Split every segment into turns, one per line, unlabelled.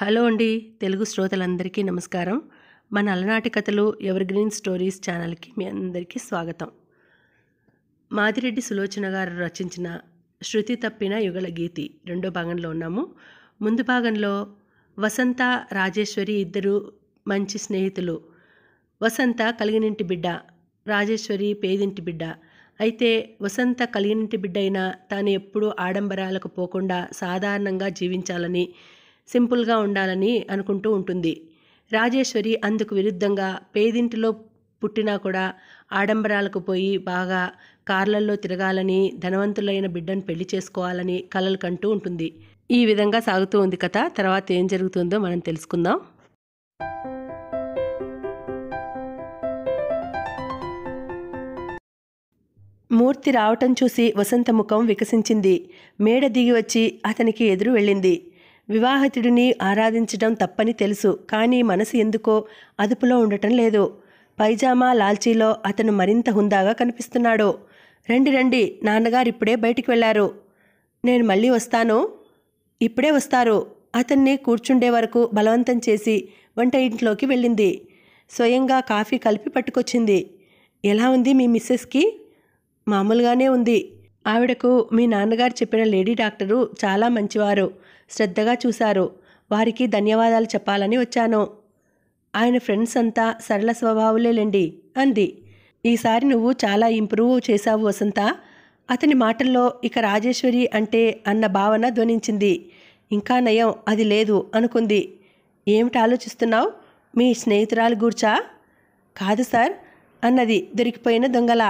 hello అండి తెలుగు శ్రోతలందరికీ నమస్కారం మన అలనాటి కథలు గ్రీన్ స్టోరీస్ ఛానల్కి మీ అందరికీ స్వాగతం మాదిరెడ్డి సులోచన గారు రచించిన శృతి తప్పిన యుగల గీతి రెండో భాగంలో ఉన్నాము ముందు భాగంలో వసంత రాజేశ్వరి ఇద్దరు మంచి స్నేహితులు వసంత కలిగినింటి బిడ్డ రాజేశ్వరి పేదింటి బిడ్డ అయితే వసంత కలిగినింటి బిడ్డ అయినా తాను ఎప్పుడూ ఆడంబరాలకు పోకుండా సాధారణంగా జీవించాలని సింపుల్గా ఉండాలని అనుకుంటూ ఉంటుంది రాజేశ్వరి అందుకు విరుద్ధంగా పేదింటిలో పుట్టినా కూడా ఆడంబరాలకు పోయి బాగా కార్లల్లో తిరగాలని ధనవంతులైన బిడ్డను పెళ్లి చేసుకోవాలని కలలు కంటూ ఉంటుంది ఈ విధంగా సాగుతూ ఉంది కథ తర్వాత ఏం జరుగుతుందో మనం తెలుసుకుందాం మూర్తి రావటం చూసి వసంత ముఖం వికసించింది మేడ దిగి వచ్చి అతనికి ఎదురు వెళ్ళింది వివాహితుడిని ఆరాధించడం తప్పని తెలుసు కానీ మనసు ఎందుకో అదుపులో ఉండటం లేదు పైజామా లాల్చీలో అతను మరింత హుందాగా కనిపిస్తున్నాడు రండి రండి నాన్నగారు ఇప్పుడే బయటికి వెళ్ళారు నేను మళ్ళీ వస్తాను ఇప్పుడే వస్తారు అతన్ని కూర్చుండే వరకు బలవంతం చేసి వంట ఇంట్లోకి వెళ్ళింది స్వయంగా కాఫీ కలిపి పట్టుకొచ్చింది ఎలా ఉంది మీ మిస్సెస్కి మామూలుగానే ఉంది ఆవిడకు మీ నాన్నగారు చెప్పిన లేడీ డాక్టరు చాలా మంచివారు శ్రద్ధగా చూశారు వారికి ధన్యవాదాలు చెప్పాలని వచ్చాను ఆయన ఫ్రెండ్స్ అంతా సరళ స్వభావులేలేండి అంది ఈసారి నువ్వు చాలా ఇంప్రూవ్ చేశావు వసంత అతని మాటల్లో ఇక రాజేశ్వరి అంటే అన్న భావన ధ్వనించింది ఇంకా నయం అది లేదు అనుకుంది ఏమిటి ఆలోచిస్తున్నావు మీ స్నేహితురాలు గూర్చా కాదు సార్ అన్నది దొరికిపోయిన దొంగల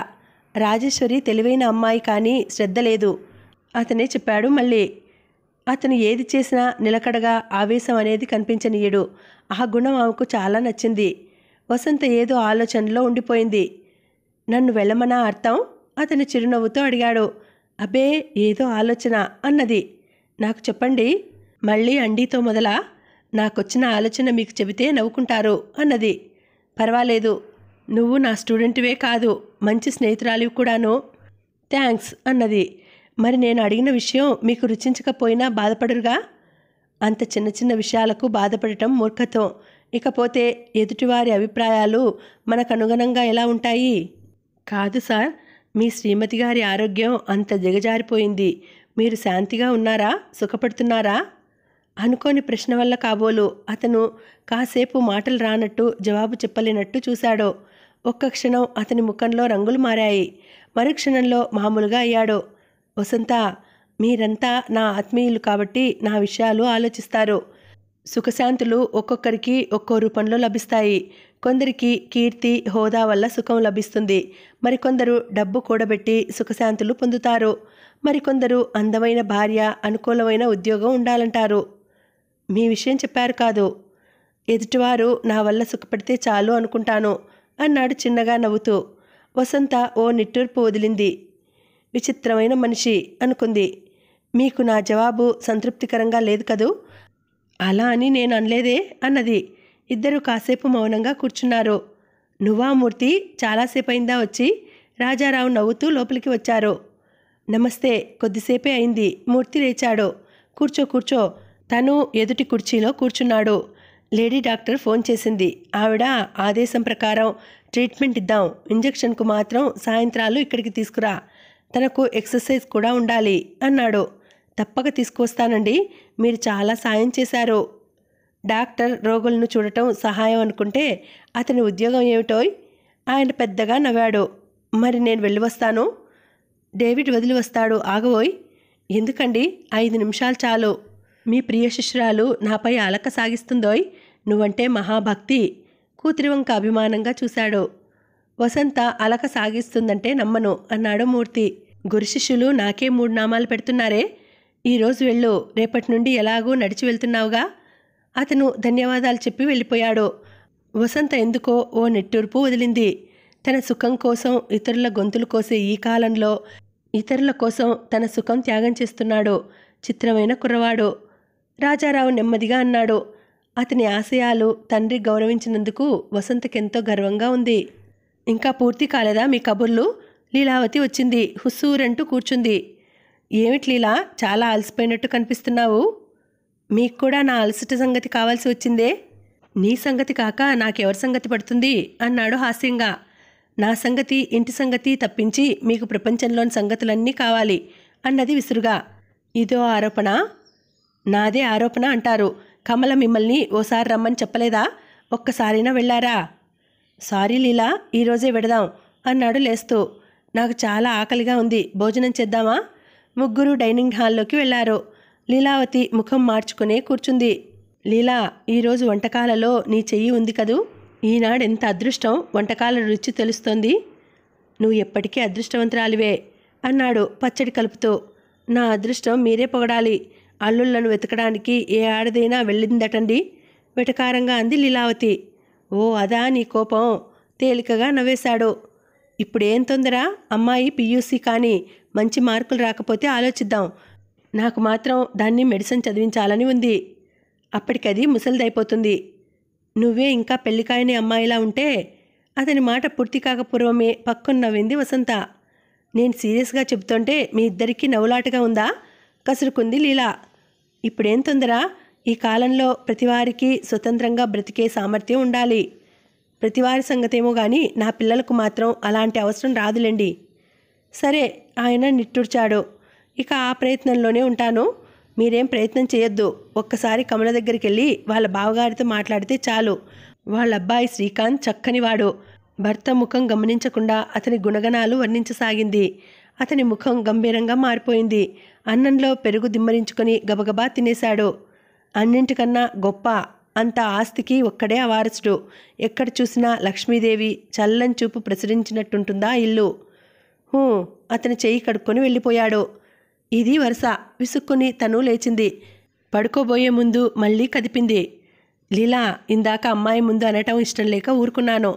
రాజేశ్వరి తెలివైన అమ్మాయి కానీ శ్రద్ధ లేదు అతనే చెప్పాడు మళ్ళీ అతను ఏది చేసినా నిలకడగా ఆవేశం అనేది కనిపించనీయడు ఆ గుణం ఆమెకు చాలా నచ్చింది వసంత ఏదో ఆలోచనలో ఉండిపోయింది నన్ను వెళ్ళమనా అర్థం అతను చిరునవ్వుతో అడిగాడు అబే ఏదో ఆలోచన అన్నది నాకు చెప్పండి మళ్ళీ అండీతో మొదల నాకొచ్చిన ఆలోచన మీకు చెబితే నవ్వుకుంటారు అన్నది పర్వాలేదు నువ్వు నా స్టూడెంట్వే కాదు మంచి స్నేహితురాలివి కూడాను థ్యాంక్స్ అన్నది మరి నేను అడిగిన విషయం మీకు రుచించకపోయినా బాధపడరుగా అంత చిన్న చిన్న విషయాలకు బాధపడటం మూర్ఖత్వం ఇకపోతే ఎదుటివారి అభిప్రాయాలు మనకు అనుగుణంగా ఎలా ఉంటాయి కాదు సార్ మీ శ్రీమతి గారి ఆరోగ్యం అంత దిగజారిపోయింది మీరు శాంతిగా ఉన్నారా సుఖపడుతున్నారా అనుకోని ప్రశ్న వల్ల కాబోలు అతను కాసేపు మాటలు రానట్టు జవాబు చెప్పలేనట్టు చూశాడో ఒక్క క్షణం అతని ముఖంలో రంగులు మారాయి మరుక్షణంలో మామూలుగా అయ్యాడో వసంత మీరంతా నా ఆత్మీయులు కాబట్టి నా విషయాలు ఆలోచిస్తారు సుఖశాంతులు ఒక్కొక్కరికి ఒక్కో రూపంలో లభిస్తాయి కొందరికి కీర్తి హోదా వల్ల సుఖం లభిస్తుంది మరికొందరు డబ్బు కూడబెట్టి సుఖశాంతులు పొందుతారు మరికొందరు అందమైన భార్య అనుకూలమైన ఉద్యోగం ఉండాలంటారు మీ విషయం చెప్పారు కాదు ఎదుటివారు నా వల్ల సుఖపడితే చాలు అనుకుంటాను అన్నాడు చిన్నగా నవ్వుతూ వసంత ఓ నిట్టూర్పు వదిలింది విచిత్రమైన మనిషి అనుకుంది మీకు నా జవాబు సంతృప్తికరంగా లేదు కదూ అలా అని నేను అనలేదే అన్నది ఇద్దరు కాసేపు మౌనంగా కూర్చున్నారు నువ్వా మూర్తి చాలాసేపు అయిందా వచ్చి రాజారావు నవ్వుతూ లోపలికి వచ్చారు నమస్తే కొద్దిసేపే అయింది మూర్తి లేచాడు కూర్చో కూర్చో తను ఎదుటి కుర్చీలో కూర్చున్నాడు లేడీ డాక్టర్ ఫోన్ చేసింది ఆవిడ ఆదేశం ప్రకారం ట్రీట్మెంట్ ఇద్దాం ఇంజెక్షన్కు మాత్రం సాయంత్రాలు ఇక్కడికి తీసుకురా తనకు ఎక్సర్సైజ్ కూడా ఉండాలి అన్నాడు తప్పక తీసుకొస్తానండి మీరు చాలా సాయం చేశారు డాక్టర్ రోగులను చూడటం సహాయం అనుకుంటే అతని ఉద్యోగం ఏమిటోయ్ ఆయన పెద్దగా నవ్వాడు మరి నేను వెళ్ళి వస్తాను డేవిడ్ వదిలి వస్తాడు ఆగవోయ్ ఎందుకండి ఐదు నిమిషాలు చాలు మీ ప్రియ శిష్యురాలు నాపై అలక సాగిస్తుందోయ్ నువ్వంటే మహాభక్తి కూతురివంక అభిమానంగా చూశాడు వసంత అలక సాగిస్తుందంటే నమ్మను అన్నాడు మూర్తి గురుశిష్యులు నాకే మూడు నామాలు పెడుతున్నారే ఈరోజు వెళ్ళు రేపటి నుండి ఎలాగూ నడిచి వెళ్తున్నావుగా అతను ధన్యవాదాలు చెప్పి వెళ్ళిపోయాడు వసంత ఎందుకో ఓ నెట్టూర్పు వదిలింది తన సుఖం కోసం ఇతరుల గొంతులు కోసే ఈ కాలంలో ఇతరుల కోసం తన సుఖం త్యాగం చేస్తున్నాడు చిత్రమైన కుర్రవాడు రాజారావు నెమ్మదిగా అన్నాడు అతని ఆశయాలు తండ్రి గౌరవించినందుకు వసంతకెంతో గర్వంగా ఉంది ఇంకా పూర్తి కాలేదా మీ కబుర్లు లీలావతి వచ్చింది హుస్సూరంటూ కూర్చుంది ఏమిటి లీలా చాలా అలసిపోయినట్టు కనిపిస్తున్నావు మీకు కూడా నా అలసట సంగతి కావాల్సి వచ్చిందే నీ సంగతి కాక నాకెవరి సంగతి పడుతుంది అన్నాడు హాస్యంగా నా సంగతి ఇంటి సంగతి తప్పించి మీకు ప్రపంచంలోని సంగతులన్నీ కావాలి అన్నది విసురుగా ఇదో ఆరోపణ నాదే ఆరోపణ అంటారు కమల మిమ్మల్ని ఓసారి రమ్మని చెప్పలేదా ఒక్కసారైనా వెళ్ళారా సారీ లీలా ఈరోజే విడదాం అన్నాడు లేస్తూ నాకు చాలా ఆకలిగా ఉంది భోజనం చేద్దామా ముగ్గురు డైనింగ్ హాల్లోకి వెళ్ళారు లీలావతి ముఖం మార్చుకునే కూర్చుంది లీలా ఈరోజు వంటకాలలో నీ చెయ్యి ఉంది కదూ ఈనాడు ఎంత అదృష్టం వంటకాల రుచి తెలుస్తోంది నువ్వు ఎప్పటికీ అదృష్టవంతురాలివే అన్నాడు పచ్చడి కలుపుతూ నా అదృష్టం మీరే పొగడాలి అల్లుళ్లను వెతకడానికి ఏ ఆడదైనా వెళ్ళిందటండి వెటకారంగా అంది లీలావతి ఓ అదా నీ కోపం తేలికగా నవ్వేశాడు ఇప్పుడేం తొందర అమ్మాయి పియూసీ కానీ మంచి మార్కులు రాకపోతే ఆలోచిద్దాం నాకు మాత్రం దాన్ని మెడిసిన్ చదివించాలని ఉంది అప్పటికది ముసలిదైపోతుంది నువ్వే ఇంకా పెళ్లికాయని అమ్మాయిలా ఉంటే అతని మాట పూర్తి కాకపూర్వమే పక్కన నవ్వింది వసంత నేను సీరియస్గా చెబుతుంటే మీ ఇద్దరికీ నవ్వులాటగా ఉందా కసురుకుంది లీలా ఇప్పుడేం తొందరా ఈ కాలంలో ప్రతివారికి స్వతంత్రంగా బ్రతికే సామర్థ్యం ఉండాలి ప్రతివారి సంగతేమో కానీ నా పిల్లలకు మాత్రం అలాంటి అవసరం రాదులేండి సరే ఆయన నిట్టూర్చాడు ఇక ఆ ప్రయత్నంలోనే ఉంటాను మీరేం ప్రయత్నం చేయొద్దు ఒక్కసారి కమల దగ్గరికి వెళ్ళి వాళ్ళ బావగారితో మాట్లాడితే చాలు వాళ్ళ అబ్బాయి శ్రీకాంత్ చక్కనివాడు భర్త ముఖం గమనించకుండా అతని గుణగణాలు వర్ణించసాగింది అతని ముఖం గంభీరంగా మారిపోయింది అన్నంలో పెరుగు దిమ్మరించుకొని గబగబా తినేశాడు అన్నింటికన్నా గొప్ప అంత ఆస్తికి ఒక్కడే వారసుడు ఎక్కడ చూసినా లక్ష్మీదేవి చల్లని చూపు ప్రసరించినట్టుంటుందా ఇల్లు హూ అతని చెయ్యి కడుక్కొని వెళ్ళిపోయాడు ఇది వరుస విసుక్కుని తను లేచింది పడుకోబోయే ముందు మళ్ళీ కదిపింది లీలా ఇందాక అమ్మాయి ముందు అనటం ఇష్టం లేక ఊరుకున్నాను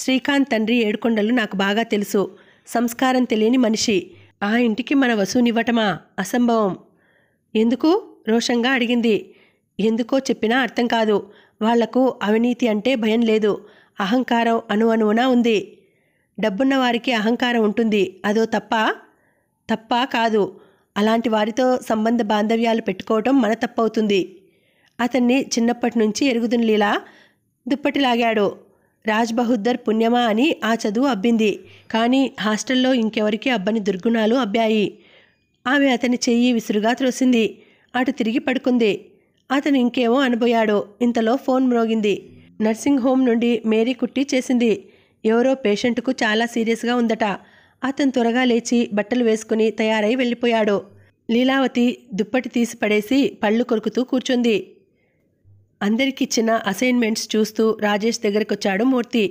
శ్రీకాంత్ తండ్రి ఏడుకొండలు నాకు బాగా తెలుసు సంస్కారం తెలియని మనిషి ఆ ఇంటికి మన వసూనివ్వటమా అసంభవం ఎందుకు రోషంగా అడిగింది ఎందుకో చెప్పినా అర్థం కాదు వాళ్లకు అవినీతి అంటే భయం లేదు అహంకారం అనువునా ఉంది డబ్బున్న వారికి అహంకారం ఉంటుంది అదో తప్ప తప్ప కాదు అలాంటి వారితో సంబంధ బాంధవ్యాలు పెట్టుకోవటం మన తప్పవుతుంది అతన్ని చిన్నప్పటి నుంచి ఎరుగుదునిలీలా దుప్పటి లాగాడు రాజ్ బహుద్దర్ పుణ్యమా అని ఆ చదువు అబ్బింది కానీ హాస్టల్లో ఇంకెవరికి అబ్బని దుర్గుణాలు అబ్బాయి ఆమె అతని చెయ్యి విసురుగా త్రోసింది అటు తిరిగి పడుకుంది అతను ఇంకేమో అనబోయాడు ఇంతలో ఫోన్ మ్రోగింది నర్సింగ్ హోమ్ నుండి మేరీ కుట్టి చేసింది ఎవరో పేషెంట్కు చాలా సీరియస్గా ఉందట అతను త్వరగా లేచి బట్టలు వేసుకుని తయారై వెళ్ళిపోయాడు లీలావతి దుప్పటి తీసి పడేసి పళ్ళు కొరుకుతూ కూర్చుంది అందరికిచ్చిన అసైన్మెంట్స్ చూస్తూ రాజేష్ దగ్గరికి వచ్చాడు మూర్తి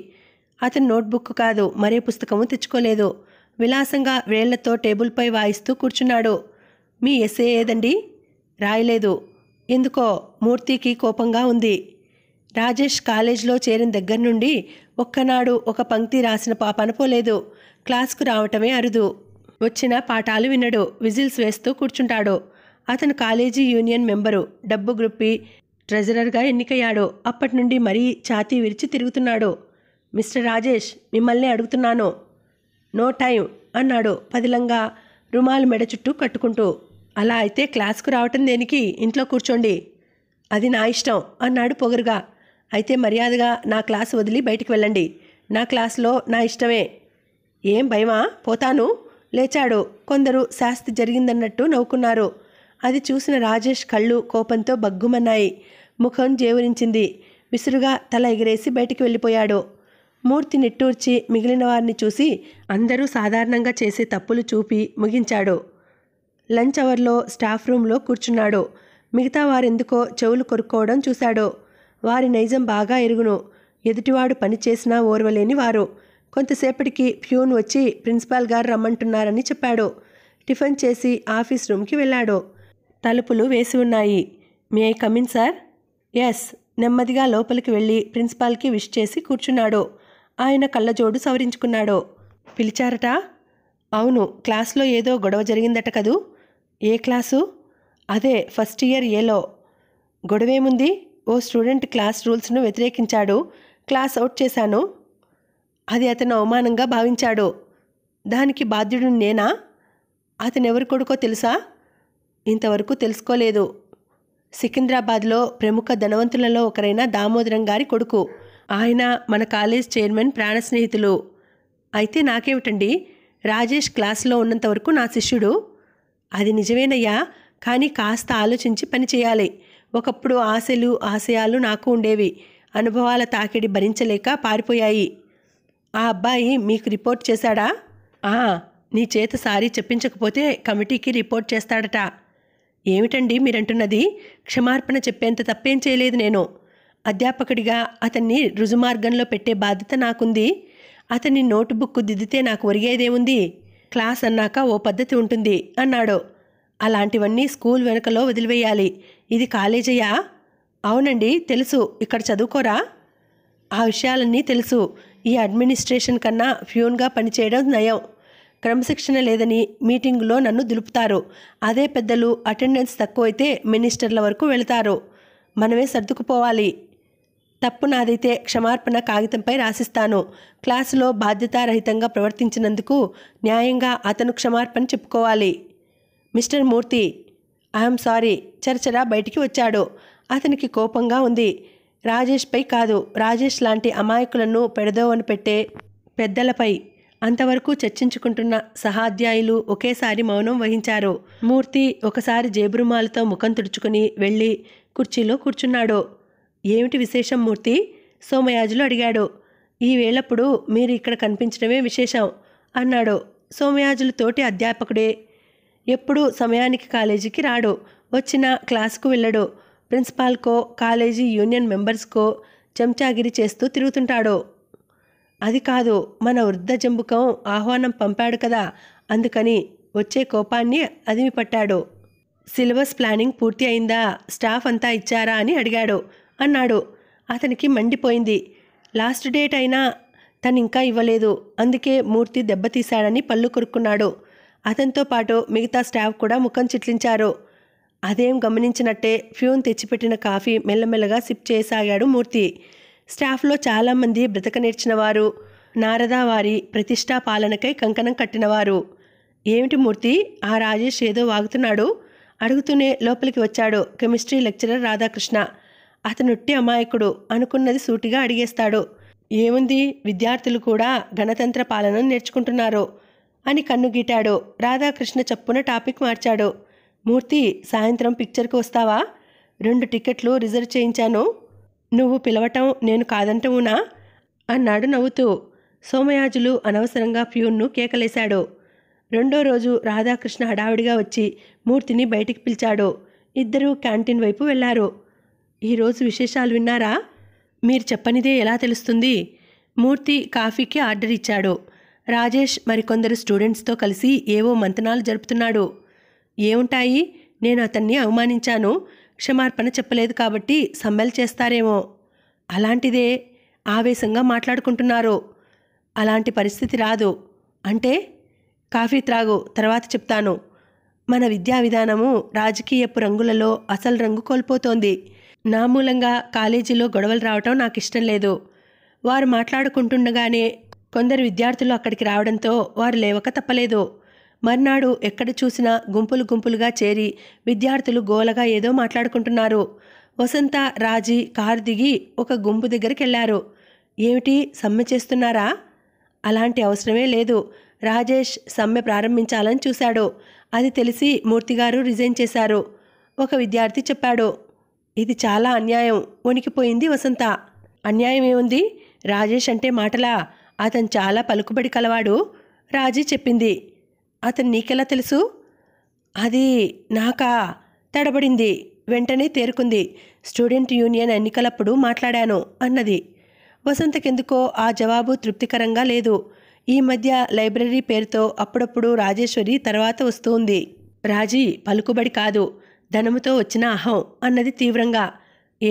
అతని నోట్బుక్ కాదు మరే పుస్తకము తెచ్చుకోలేదు విలాసంగా వేళ్లతో టేబుల్పై వాయిస్తూ కూర్చున్నాడు మీ ఎస్ఏ ఏదండి రాయలేదు ఎందుకో మూర్తికి కోపంగా ఉంది రాజేష్ కాలేజీలో చేరిన దగ్గర నుండి ఒక్కనాడు ఒక పంక్తి రాసిన పాప అనుకోలేదు క్లాస్కు రావటమే అరుదు వచ్చిన పాఠాలు వినడు విజిల్స్ వేస్తూ కూర్చుంటాడు అతను కాలేజీ యూనియన్ మెంబరు డబ్బు గ్రూప్పి ట్రెజరర్గా ఎన్నికయ్యాడు అప్పటి నుండి మరీ ఛాతీ విరిచి తిరుగుతున్నాడు మిస్టర్ రాజేష్ మిమ్మల్ని అడుగుతున్నాను నో టైం అన్నాడు పదిలంగా రుమాలు మెడ చుట్టూ కట్టుకుంటూ అలా అయితే క్లాస్కు రావటం దేనికి ఇంట్లో కూర్చోండి అది నా ఇష్టం అన్నాడు పొగరుగా అయితే మర్యాదగా నా క్లాస్ వదిలి బయటికి వెళ్ళండి నా క్లాస్లో నా ఇష్టమే ఏం భయమా పోతాను లేచాడు కొందరు శాస్తి జరిగిందన్నట్టు నవ్వుకున్నారు అది చూసిన రాజేష్ కళ్ళు కోపంతో బగ్గుమన్నాయి ముఖం జేవురించింది విసురుగా తల ఎగిరేసి బయటికి వెళ్ళిపోయాడు మూర్తి నిట్టూర్చి మిగిలిన వారిని చూసి అందరూ సాధారణంగా చేసే తప్పులు చూపి ముగించాడు లంచ్ అవర్లో స్టాఫ్ రూమ్లో కూర్చున్నాడో మిగతా వారెందుకో చెవులు కొరుక్కోవడం చూశాడో వారి నైజం బాగా ఎరుగును ఎదుటివాడు పనిచేసినా ఓర్వలేని వారు కొంతసేపటికి ప్యూన్ వచ్చి ప్రిన్సిపాల్ గారు రమ్మంటున్నారని చెప్పాడు టిఫిన్ చేసి ఆఫీస్ రూమ్కి వెళ్ళాడు తలుపులు వేసి ఉన్నాయి may I come in sir yes నెమ్మదిగా లోపలికి వెళ్ళి ప్రిన్సిపాల్కి విష్ చేసి కూర్చున్నాడు ఆయన కళ్ళజోడు సవరించుకున్నాడు పిలిచారట అవును క్లాస్లో ఏదో గొడవ జరిగిందట కదూ ఏ క్లాసు అదే ఫస్ట్ ఇయర్ ఏలో గొడవేముంది ఓ స్టూడెంట్ క్లాస్ రూల్స్ను వ్యతిరేకించాడు క్లాస్ అవుట్ చేశాను అది అతను అవమానంగా భావించాడు దానికి బాధ్యుడు నేనా అతను ఎవరు కొడుకో తెలుసా ఇంతవరకు తెలుసుకోలేదు సికింద్రాబాద్లో ప్రముఖ ధనవంతులలో ఒకరైన దామోదరం గారి కొడుకు ఆయన మన కాలేజ్ చైర్మన్ ప్రాణ స్నేహితులు అయితే నాకేమిటండి రాజేష్ క్లాస్లో ఉన్నంతవరకు నా శిష్యుడు అది నిజమేనయ్యా కానీ కాస్త ఆలోచించి పని చేయాలి ఒకప్పుడు ఆశలు ఆశయాలు నాకు ఉండేవి అనుభవాల తాకిడి భరించలేక పారిపోయాయి ఆ అబ్బాయి మీకు రిపోర్ట్ చేశాడా ఆ నీ చేత సారీ చెప్పించకపోతే కమిటీకి రిపోర్ట్ చేస్తాడట ఏమిటండి మీరంటున్నది క్షమార్పణ చెప్పేంత తప్పేం చేయలేదు నేను అధ్యాపకుడిగా అతన్ని రుజుమార్గంలో పెట్టే బాధ్యత నాకుంది అతని నోటుబుక్ దిద్దితే నాకు ఒరిగేదేముంది క్లాస్ అన్నాక ఓ పద్ధతి ఉంటుంది అన్నాడు అలాంటివన్నీ స్కూల్ వెనుకలో వదిలివేయాలి ఇది కాలేజయ్యా అవునండి తెలుసు ఇక్కడ చదువుకోరా ఆ విషయాలన్నీ తెలుసు ఈ అడ్మినిస్ట్రేషన్ కన్నా ఫ్యూన్గా పనిచేయడం నయం క్రమశిక్షణ లేదని మీటింగులో నన్ను దులుపుతారు అదే పెద్దలు అటెండెన్స్ తక్కువైతే మినిస్టర్ల వరకు వెళతారు మనమే సర్దుకుపోవాలి తప్పు నాదైతే క్షమార్పణ కాగితంపై రాసిస్తాను క్లాసులో బాధ్యతారహితంగా ప్రవర్తించినందుకు న్యాయంగా అతను క్షమార్పణ చెప్పుకోవాలి మిస్టర్ మూర్తి ఐఎమ్ సారీ చరచరా బయటికి వచ్చాడు అతనికి కోపంగా ఉంది రాజేష్పై కాదు రాజేష్ లాంటి అమాయకులను పెడదోవని పెట్టే పెద్దలపై అంతవరకు చర్చించుకుంటున్న సహాధ్యాయులు ఒకేసారి మౌనం వహించారు మూర్తి ఒకసారి జేబురుమాలతో ముఖం తుడుచుకుని వెళ్ళి కుర్చీలో కూర్చున్నాడు ఏమిటి విశేషం మూర్తి సోమయాజులు అడిగాడు ఈ వేళప్పుడు మీరు ఇక్కడ కనిపించడమే విశేషం అన్నాడు సోమయాజులు తోటి అధ్యాపకుడే ఎప్పుడూ సమయానికి కాలేజీకి రాడు వచ్చిన క్లాసుకు వెళ్ళడు ప్రిన్సిపాల్కో కాలేజీ యూనియన్ మెంబర్స్కో చెంచాగిరి చేస్తూ తిరుగుతుంటాడు అది కాదు మన వృద్ధ జంబుకం ఆహ్వానం పంపాడు కదా అందుకని వచ్చే కోపాన్ని అదిమి పట్టాడు సిలబస్ ప్లానింగ్ పూర్తి అయిందా స్టాఫ్ అంతా ఇచ్చారా అని అడిగాడు అన్నాడు అతనికి మండిపోయింది లాస్ట్ డేట్ అయినా తనింకా ఇవ్వలేదు అందుకే మూర్తి దెబ్బతీశాడని పళ్ళు కొరుక్కున్నాడు అతనితో పాటు మిగతా స్టాఫ్ కూడా ముఖం చిట్లించారు అదేం గమనించినట్టే ఫ్యూన్ తెచ్చిపెట్టిన కాఫీ మెల్లమెల్లగా సిప్ చేయసాగాడు మూర్తి స్టాఫ్లో చాలామంది బ్రతక నేర్చినవారు నారదావారి ప్రతిష్టా పాలనకై కంకణం కట్టినవారు ఏమిటి మూర్తి ఆ రాజేష్ ఏదో వాగుతున్నాడు అడుగుతూనే లోపలికి వచ్చాడు కెమిస్ట్రీ లెక్చరర్ రాధాకృష్ణ అతనుట్టి అమాయకుడు అనుకున్నది సూటిగా అడిగేస్తాడు ఏముంది విద్యార్థులు కూడా గణతంత్ర పాలనను నేర్చుకుంటున్నారు అని కన్నుగీటాడు రాధాకృష్ణ చప్పున టాపిక్ మార్చాడు మూర్తి సాయంత్రం పిక్చర్కి వస్తావా రెండు టికెట్లు రిజర్వ్ చేయించాను నువ్వు పిలవటం నేను కాదంటవునా అన్నాడు నవ్వుతూ సోమయాజులు అనవసరంగా ప్యూన్ను కేకలేశాడు రెండో రోజు రాధాకృష్ణ హడావిడిగా వచ్చి మూర్తిని బయటికి పిలిచాడు ఇద్దరూ క్యాంటీన్ వైపు వెళ్లారు ఈరోజు విశేషాలు విన్నారా మీరు చెప్పనిదే ఎలా తెలుస్తుంది మూర్తి కాఫీకి ఆర్డర్ ఇచ్చాడు రాజేష్ మరికొందరు స్టూడెంట్స్తో కలిసి ఏవో మంతనాలు జరుపుతున్నాడు ఏముంటాయి నేను అతన్ని అవమానించాను క్షమార్పణ చెప్పలేదు కాబట్టి సమ్మెలు చేస్తారేమో అలాంటిదే ఆవేశంగా మాట్లాడుకుంటున్నారు అలాంటి పరిస్థితి రాదు అంటే కాఫీ త్రాగు తర్వాత చెప్తాను మన విద్యా విధానము రాజకీయపు రంగులలో అసలు రంగు కోల్పోతోంది నా మూలంగా కాలేజీలో గొడవలు రావటం నాకు ఇష్టం లేదు వారు మాట్లాడుకుంటుండగానే కొందరు విద్యార్థులు అక్కడికి రావడంతో వారు లేవక తప్పలేదు మర్నాడు ఎక్కడ చూసినా గుంపులు గుంపులుగా చేరి విద్యార్థులు గోలగా ఏదో మాట్లాడుకుంటున్నారు వసంత రాజీ కారు దిగి ఒక గుంపు దగ్గరికి వెళ్ళారు ఏమిటి సమ్మె చేస్తున్నారా అలాంటి అవసరమే లేదు రాజేష్ సమ్మె ప్రారంభించాలని చూశాడు అది తెలిసి మూర్తిగారు రిజైన్ చేశారు ఒక విద్యార్థి చెప్పాడు ఇది చాలా అన్యాయం వణికిపోయింది వసంత అన్యాయం ఏముంది రాజేష్ అంటే మాటలా అతను చాలా పలుకుబడి కలవాడు రాజీ చెప్పింది అతను నీకెలా తెలుసు అది నాకా తడబడింది వెంటనే తేరుకుంది స్టూడెంట్ యూనియన్ ఎన్నికలప్పుడు మాట్లాడాను అన్నది వసంతకెందుకో ఆ జవాబు తృప్తికరంగా లేదు ఈ మధ్య లైబ్రరీ పేరుతో అప్పుడప్పుడు రాజేశ్వరి తర్వాత వస్తుంది రాజీ పలుకుబడి కాదు ధనముతో వచ్చిన అహం అన్నది తీవ్రంగా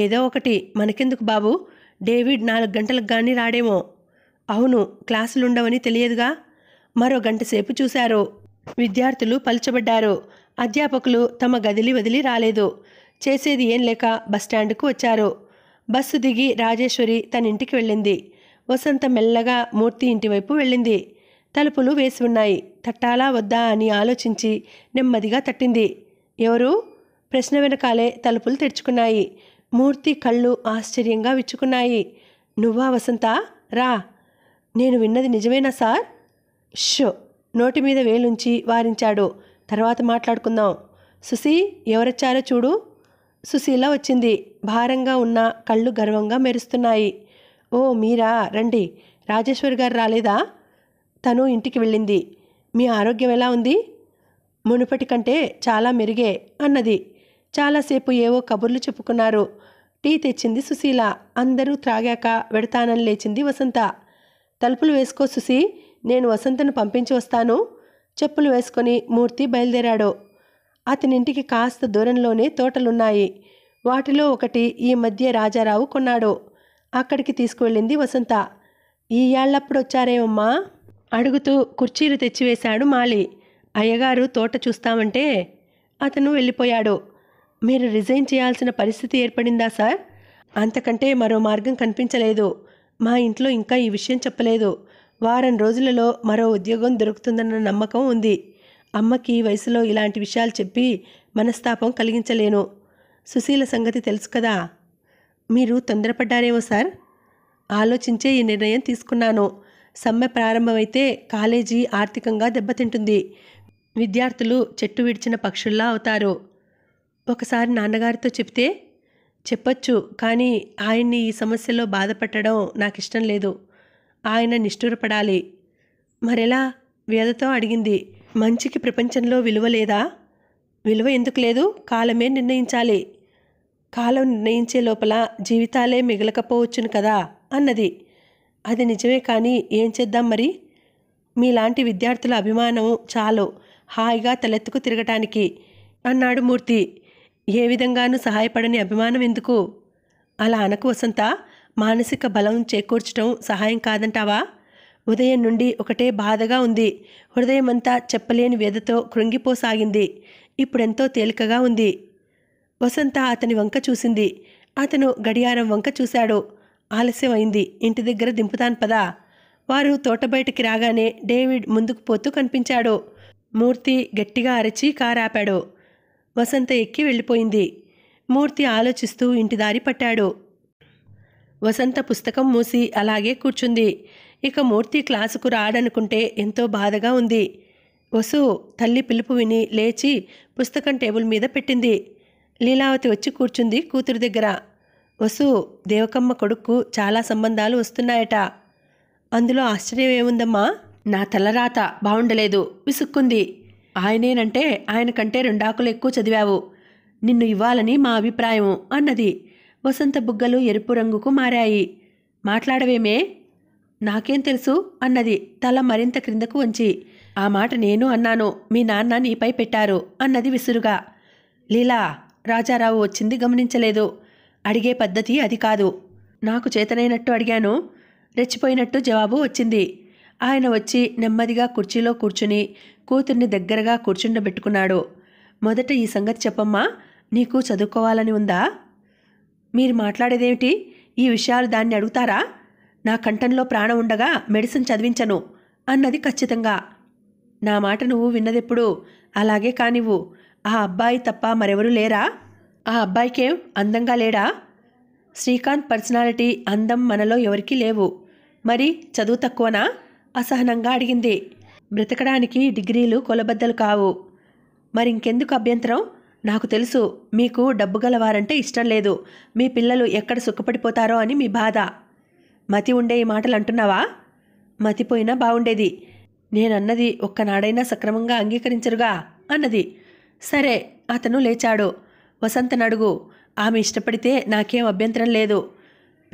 ఏదో ఒకటి మనకెందుకు బాబు డేవిడ్ నాలుగు గంటలకు కానీ రాడేమో అవును క్లాసులుండవని తెలియదుగా మరో గంట సేపు చూశారు విద్యార్థులు పలుచబడ్డారు అధ్యాపకులు తమ గదిలి వదిలి రాలేదు చేసేది ఏం లేక బస్టాండ్కు వచ్చారు బస్సు దిగి రాజేశ్వరి తన ఇంటికి వెళ్ళింది వసంత మెల్లగా మూర్తి ఇంటివైపు వెళ్ళింది తలుపులు వేసి ఉన్నాయి తట్టాలా వద్దా అని ఆలోచించి నెమ్మదిగా తట్టింది ఎవరు ప్రశ్న వెనకాలే తలుపులు తెరుచుకున్నాయి మూర్తి కళ్ళు ఆశ్చర్యంగా విచ్చుకున్నాయి నువ్వా వసంత రా నేను విన్నది నిజమేనా సార్ షో నోటి మీద వేలుంచి వారించాడు తర్వాత మాట్లాడుకుందాం సుశీ ఎవరొచ్చారో చూడు సుశీల వచ్చింది భారంగా ఉన్న కళ్ళు గర్వంగా మెరుస్తున్నాయి ఓ మీరా రండి రాజేశ్వరి గారు రాలేదా తను ఇంటికి వెళ్ళింది మీ ఆరోగ్యం ఎలా ఉంది మునుపటి కంటే చాలా మెరుగే అన్నది చాలాసేపు ఏవో కబుర్లు చెప్పుకున్నారు టీ తెచ్చింది సుశీల అందరూ త్రాగాక వెడతానని లేచింది వసంత తలుపులు వేసుకో సుశీ నేను వసంతను పంపించి వస్తాను చెప్పులు వేసుకొని మూర్తి బయలుదేరాడు అతనింటికి కాస్త దూరంలోనే తోటలున్నాయి వాటిలో ఒకటి ఈ మధ్య రాజారావు కొన్నాడు అక్కడికి తీసుకువెళ్ళింది వసంత ఈ ఏళ్ళప్పుడు వచ్చారేమమ్మా అడుగుతూ కుర్చీలు తెచ్చివేశాడు మాలి అయ్యగారు తోట చూస్తామంటే అతను వెళ్ళిపోయాడు మీరు రిజైన్ చేయాల్సిన పరిస్థితి ఏర్పడిందా సార్ అంతకంటే మరో మార్గం కనిపించలేదు మా ఇంట్లో ఇంకా ఈ విషయం చెప్పలేదు వారం రోజులలో మరో ఉద్యోగం దొరుకుతుందన్న నమ్మకం ఉంది అమ్మకి వయసులో ఇలాంటి విషయాలు చెప్పి మనస్తాపం కలిగించలేను సుశీల సంగతి తెలుసు కదా మీరు తొందరపడ్డారేమో సార్ ఆలోచించే ఈ నిర్ణయం తీసుకున్నాను సమ్మె ప్రారంభమైతే కాలేజీ ఆర్థికంగా దెబ్బతింటుంది విద్యార్థులు చెట్టు విడిచిన పక్షుల్లా అవుతారు ఒకసారి నాన్నగారితో చెప్తే చెప్పచ్చు కానీ ఆయన్ని ఈ సమస్యలో బాధపెట్టడం నాకు ఇష్టం లేదు ఆయన నిష్ఠూరపడాలి మరెలా వేదతో అడిగింది మంచికి ప్రపంచంలో విలువ లేదా విలువ ఎందుకు లేదు కాలమే నిర్ణయించాలి కాలం నిర్ణయించే లోపల జీవితాలే మిగలకపోవచ్చును కదా అన్నది అది నిజమే కానీ ఏం చేద్దాం మరి మీలాంటి విద్యార్థుల అభిమానం చాలు హాయిగా తలెత్తుకు తిరగటానికి అన్నాడు మూర్తి ఏ విధంగానూ సహాయపడని అభిమానం ఎందుకు అలా అనకు వసంత మానసిక బలం చేకూర్చడం సహాయం కాదంటావా ఉదయం నుండి ఒకటే బాధగా ఉంది హృదయమంతా చెప్పలేని వేదతో కృంగిపోసాగింది ఇప్పుడెంతో తేలికగా ఉంది వసంత అతని వంక చూసింది అతను గడియారం వంక చూశాడు ఆలస్యమైంది ఇంటి దగ్గర దింపుతాను పదా వారు తోట బయటికి రాగానే డేవిడ్ ముందుకు పోతూ కనిపించాడు మూర్తి గట్టిగా అరచి కారాపాడు వసంత ఎక్కి వెళ్ళిపోయింది మూర్తి ఆలోచిస్తూ ఇంటి దారి పట్టాడు వసంత పుస్తకం మూసి అలాగే కూర్చుంది ఇక మూర్తి క్లాసుకు రాడనుకుంటే ఎంతో బాధగా ఉంది వసు తల్లి పిలుపు విని లేచి పుస్తకం టేబుల్ మీద పెట్టింది లీలావతి వచ్చి కూర్చుంది కూతురు దగ్గర వసు దేవకమ్మ కొడుకు చాలా సంబంధాలు వస్తున్నాయట అందులో ఆశ్చర్యం ఏముందమ్మా నా తలరాత బాగుండలేదు విసుక్కుంది ఆయనేనంటే ఆయన కంటే రెండాకులు ఎక్కువ చదివావు నిన్ను ఇవ్వాలని మా అభిప్రాయం అన్నది వసంత బుగ్గలు ఎరుపు రంగుకు మారాయి మాట్లాడవేమే నాకేం తెలుసు అన్నది తల మరింత క్రిందకు వంచి ఆ మాట నేను అన్నాను మీ నాన్న నీపై పెట్టారు అన్నది విసురుగా లీలా రాజారావు వచ్చింది గమనించలేదు అడిగే పద్ధతి అది కాదు నాకు చేతనైనట్టు అడిగాను రెచ్చిపోయినట్టు జవాబు వచ్చింది ఆయన వచ్చి నెమ్మదిగా కుర్చీలో కూర్చుని కూతుర్ని దగ్గరగా కూర్చుండబెట్టుకున్నాడు మొదట ఈ సంగతి చెప్పమ్మా నీకు చదువుకోవాలని ఉందా మీరు మాట్లాడేదేమిటి ఈ విషయాలు దాన్ని అడుగుతారా నా కంఠంలో ప్రాణం ఉండగా మెడిసిన్ చదివించను అన్నది ఖచ్చితంగా నా మాట నువ్వు విన్నదెప్పుడు అలాగే కానివ్వు ఆ అబ్బాయి తప్ప మరెవరూ లేరా ఆ అబ్బాయికేం అందంగా లేడా శ్రీకాంత్ పర్సనాలిటీ అందం మనలో ఎవరికీ లేవు మరి చదువు తక్కువనా అసహనంగా అడిగింది బ్రతకడానికి డిగ్రీలు కొలబద్దలు కావు మరింకెందుకు అభ్యంతరం నాకు తెలుసు మీకు డబ్బు గలవారంటే ఇష్టం లేదు మీ పిల్లలు ఎక్కడ సుఖపడిపోతారో అని మీ బాధ మతి ఉండే ఈ మాటలు అంటున్నావా మతిపోయినా బాగుండేది నేనన్నది ఒక్కనాడైనా సక్రమంగా అంగీకరించరుగా అన్నది సరే అతను లేచాడు వసంత నడుగు ఆమె ఇష్టపడితే నాకేం అభ్యంతరం లేదు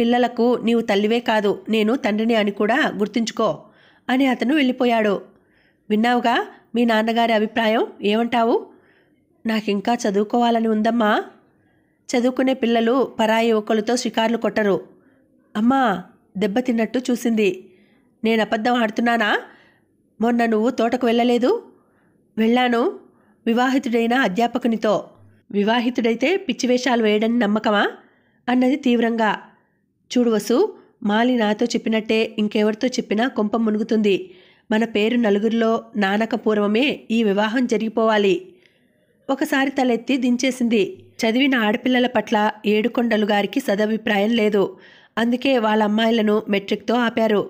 పిల్లలకు నీవు తల్లివే కాదు నేను తండ్రిని అని కూడా గుర్తుంచుకో అని అతను వెళ్ళిపోయాడు విన్నావుగా మీ నాన్నగారి అభిప్రాయం ఏమంటావు నాకు ఇంకా చదువుకోవాలని ఉందమ్మా చదువుకునే పిల్లలు పరాయి యువకులతో షికార్లు కొట్టరు అమ్మా దెబ్బతిన్నట్టు చూసింది నేను అబద్ధం ఆడుతున్నానా మొన్న నువ్వు తోటకు వెళ్ళలేదు వెళ్ళాను వివాహితుడైన అధ్యాపకునితో వివాహితుడైతే పిచ్చివేషాలు వేయడని నమ్మకమా అన్నది తీవ్రంగా చూడవసు మాలి నాతో చెప్పినట్టే ఇంకెవరితో చెప్పినా కొంప మునుగుతుంది మన పేరు నలుగురిలో నానక పూర్వమే ఈ వివాహం జరిగిపోవాలి ఒకసారి తలెత్తి దించేసింది చదివిన ఆడపిల్లల పట్ల ఏడుకొండలు గారికి సదభిప్రాయం లేదు అందుకే వాళ్ళ అమ్మాయిలను మెట్రిక్తో ఆపారు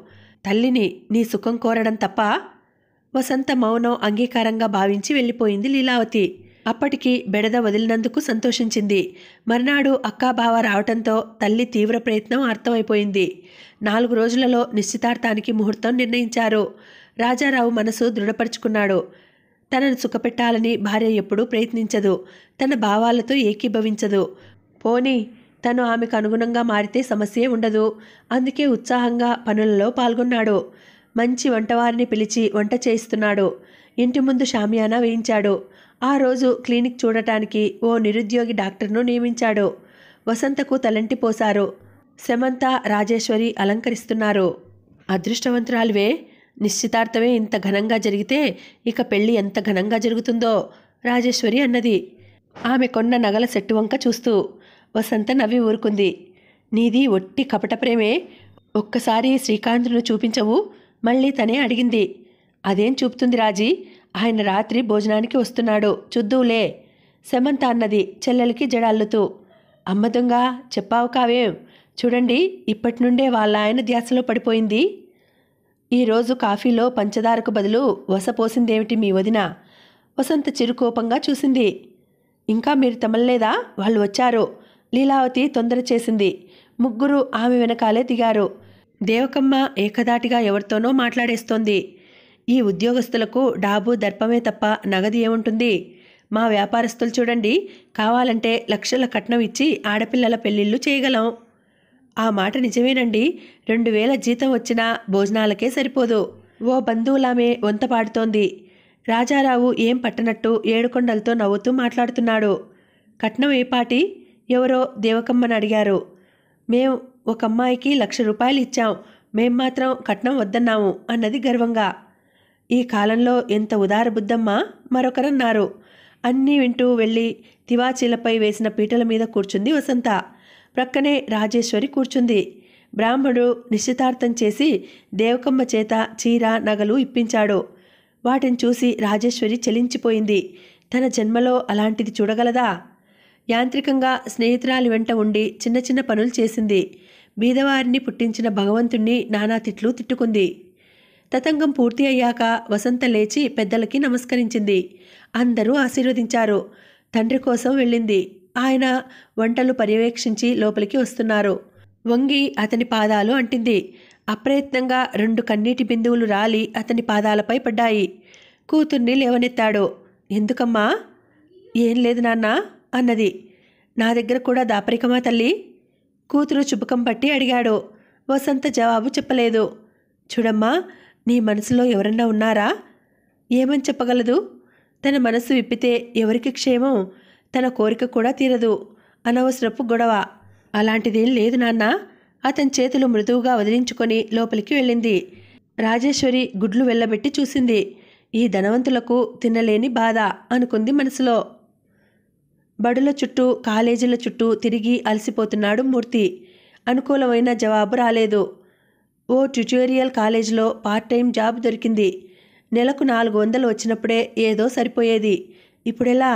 తల్లిని నీ సుఖం కోరడం తప్ప వసంత మౌనం అంగీకారంగా భావించి వెళ్ళిపోయింది లీలావతి అప్పటికి బెడద వదిలినందుకు సంతోషించింది మర్నాడు అక్కాబావ రావటంతో తల్లి తీవ్ర ప్రయత్నం అర్థమైపోయింది నాలుగు రోజులలో నిశ్చితార్థానికి ముహూర్తం నిర్ణయించారు రాజారావు మనసు దృఢపరుచుకున్నాడు తనను సుఖపెట్టాలని భార్య ఎప్పుడూ ప్రయత్నించదు తన భావాలతో ఏకీభవించదు పోనీ తను ఆమెకు అనుగుణంగా మారితే సమస్యే ఉండదు అందుకే ఉత్సాహంగా పనులలో పాల్గొన్నాడు మంచి వంటవారిని పిలిచి వంట చేయిస్తున్నాడు ఇంటి ముందు షామియానా వేయించాడు ఆ రోజు క్లినిక్ చూడటానికి ఓ నిరుద్యోగి డాక్టర్ను నియమించాడు వసంతకు తలంటి పోశారు సెమంత రాజేశ్వరి అలంకరిస్తున్నారు అదృష్టవంతురాలువే నిశ్చితార్థమే ఇంత ఘనంగా జరిగితే ఇక పెళ్ళి ఎంత ఘనంగా జరుగుతుందో రాజేశ్వరి అన్నది ఆమె కొన్న నగల సెట్టు వంక చూస్తూ వసంత నవ్వి ఊరుకుంది నీది ఒట్టి కపట ప్రేమే ఒక్కసారి శ్రీకాంత్ను చూపించవు మళ్ళీ తనే అడిగింది అదేం చూపుతుంది రాజీ ఆయన రాత్రి భోజనానికి వస్తున్నాడు చూద్దులే సమంత అన్నది చెల్లెలకి జడాల్లుతూ అమ్మ చెప్పావు కావేం చూడండి ఇప్పటి నుండే వాళ్ళ ఆయన ధ్యాసలో పడిపోయింది ఈరోజు కాఫీలో పంచదారకు బదులు వస పోసిందేమిటి మీ వదిన వసంత చిరుకోపంగా చూసింది ఇంకా మీరు తమల్లేదా వాళ్ళు వచ్చారు లీలావతి తొందర చేసింది ముగ్గురు ఆమె వెనకాలే దిగారు దేవకమ్మ ఏకదాటిగా ఎవరితోనో మాట్లాడేస్తోంది ఈ ఉద్యోగస్తులకు డాబు దర్పమే తప్ప నగది ఏముంటుంది మా వ్యాపారస్తులు చూడండి కావాలంటే లక్షల కట్నం ఇచ్చి ఆడపిల్లల పెళ్ళిళ్ళు చేయగలం ఆ మాట నిజమేనండి రెండు వేల జీతం వచ్చినా భోజనాలకే సరిపోదు ఓ బంధువులామె వంతపాడుతోంది రాజారావు ఏం పట్టనట్టు ఏడుకొండలతో నవ్వుతూ మాట్లాడుతున్నాడు కట్నం ఏపాటి ఎవరో దేవకమ్మని అడిగారు మేం ఒక అమ్మాయికి లక్ష రూపాయలు ఇచ్చాం మేం మాత్రం కట్నం వద్దన్నాము అన్నది గర్వంగా ఈ కాలంలో ఎంత ఉదార బుద్ధమ్మ మరొకరన్నారు అన్నీ వింటూ వెళ్ళి తివాచీలపై వేసిన పీటల మీద కూర్చుంది వసంత ప్రక్కనే రాజేశ్వరి కూర్చుంది బ్రాహ్మడు నిశ్చితార్థం చేసి దేవకమ్మ చేత చీర నగలు ఇప్పించాడు వాటిని చూసి రాజేశ్వరి చెలించిపోయింది తన జన్మలో అలాంటిది చూడగలదా యాంత్రికంగా స్నేహితురాలి వెంట ఉండి చిన్న చిన్న పనులు చేసింది బీదవారిని పుట్టించిన భగవంతుణ్ణి నానా తిట్లు తిట్టుకుంది తతంగం పూర్తి అయ్యాక వసంత లేచి పెద్దలకి నమస్కరించింది అందరూ ఆశీర్వదించారు తండ్రి కోసం వెళ్ళింది ఆయన వంటలు పర్యవేక్షించి లోపలికి వస్తున్నారు వంగి అతని పాదాలు అంటింది అప్రయత్నంగా రెండు కన్నీటి బిందువులు రాలి అతని పాదాలపై పడ్డాయి కూతుర్ని లేవనెత్తాడు ఎందుకమ్మా ఏం లేదు నాన్న అన్నది నా దగ్గర కూడా దాపరికమా తల్లి కూతురు చుబుకం పట్టి అడిగాడు వసంత జవాబు చెప్పలేదు చూడమ్మా నీ మనసులో ఎవరన్నా ఉన్నారా ఏమని చెప్పగలదు తన మనసు విప్పితే ఎవరికి క్షేమం తన కోరిక కూడా తీరదు అనవసరపు గొడవ అలాంటిదేం లేదు నాన్న అతని చేతులు మృదువుగా వదిలించుకొని లోపలికి వెళ్ళింది రాజేశ్వరి గుడ్లు వెళ్ళబెట్టి చూసింది ఈ ధనవంతులకు తినలేని బాధ అనుకుంది మనసులో బడుల చుట్టూ కాలేజీల చుట్టూ తిరిగి అలసిపోతున్నాడు మూర్తి అనుకూలమైన జవాబు రాలేదు ఓ ట్యుటోరియల్ కాలేజీలో పార్ట్ టైం జాబ్ దొరికింది నెలకు నాలుగు వందలు వచ్చినప్పుడే ఏదో సరిపోయేది ఇప్పుడెలా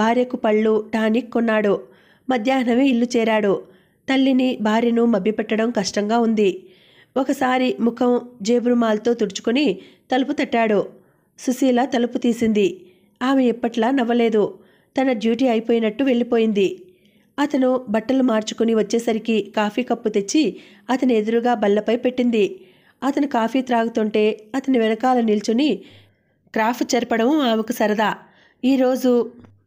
భార్యకు పళ్ళు టానిక్ కొన్నాడు మధ్యాహ్నమే ఇల్లు చేరాడు తల్లిని భార్యను మభ్యపెట్టడం కష్టంగా ఉంది ఒకసారి ముఖం జేబురుమాల్తో తుడుచుకొని తలుపు తట్టాడు సుశీల తలుపు తీసింది ఆమె ఎప్పట్లా నవ్వలేదు తన డ్యూటీ అయిపోయినట్టు వెళ్ళిపోయింది అతను బట్టలు మార్చుకుని వచ్చేసరికి కాఫీ కప్పు తెచ్చి అతని ఎదురుగా బల్లపై పెట్టింది అతను కాఫీ త్రాగుతుంటే అతని వెనకాల నిల్చుని క్రాఫ్ చెరపడం ఆమెకు సరదా ఈరోజు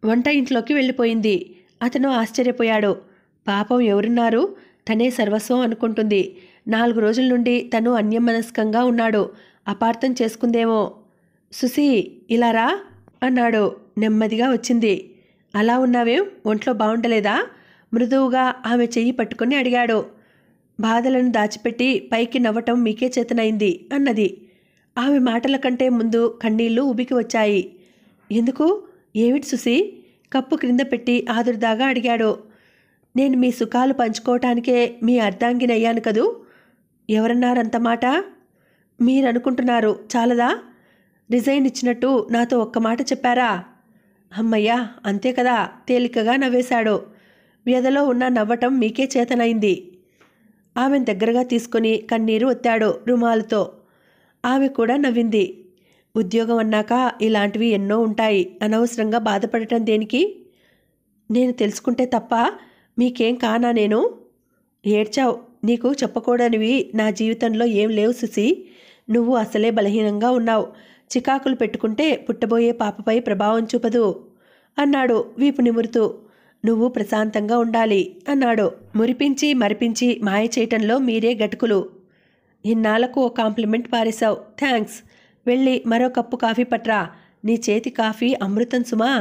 వంట ఇంట్లోకి వెళ్ళిపోయింది అతను ఆశ్చర్యపోయాడు పాపం ఎవరున్నారు తనే సర్వస్వం అనుకుంటుంది నాలుగు రోజుల నుండి తను అన్యమనస్కంగా ఉన్నాడు అపార్థం చేసుకుందేమో సుసి ఇలా రా అన్నాడు నెమ్మదిగా వచ్చింది అలా ఉన్నావేం ఒంట్లో బాగుండలేదా మృదువుగా ఆమె చెయ్యి పట్టుకుని అడిగాడు బాధలను దాచిపెట్టి పైకి నవ్వటం మీకే చేతనైంది అన్నది ఆమె మాటల కంటే ముందు కన్నీళ్లు ఉబికి వచ్చాయి ఎందుకు ఏమిటి సుసి కప్పు క్రింద పెట్టి ఆదురుదాగా అడిగాడు నేను మీ సుఖాలు పంచుకోవటానికే మీ అర్ధాంగినయ్యాను కదూ ఎవరన్నారంతమాట మాట మీరనుకుంటున్నారు చాలదా రిజైన్ ఇచ్చినట్టు నాతో ఒక్క మాట చెప్పారా అమ్మయ్యా అంతే కదా తేలికగా నవ్వేశాడు వ్యధలో ఉన్న నవ్వటం మీకే చేతనైంది ఆమెను దగ్గరగా తీసుకుని కన్నీరు ఒత్తాడు రుమాలుతో ఆమె కూడా నవ్వింది ఉద్యోగం అన్నాక ఇలాంటివి ఎన్నో ఉంటాయి అనవసరంగా బాధపడటం దేనికి నేను తెలుసుకుంటే తప్ప మీకేం కానా నేను ఏడ్చావు నీకు చెప్పకూడనివి నా జీవితంలో ఏం లేవు సుసి నువ్వు అసలే బలహీనంగా ఉన్నావు చికాకులు పెట్టుకుంటే పుట్టబోయే పాపపై ప్రభావం చూపదు అన్నాడు వీపు నిమురుతూ నువ్వు ప్రశాంతంగా ఉండాలి అన్నాడు మురిపించి మరిపించి మాయ చేయటంలో మీరే గటుకులు ఇన్నాళ్లకు ఓ కాంప్లిమెంట్ పారేశావు థ్యాంక్స్ వెళ్ళి మరో కప్పు కాఫీ పట్రా నీ చేతి కాఫీ అమృతం సుమా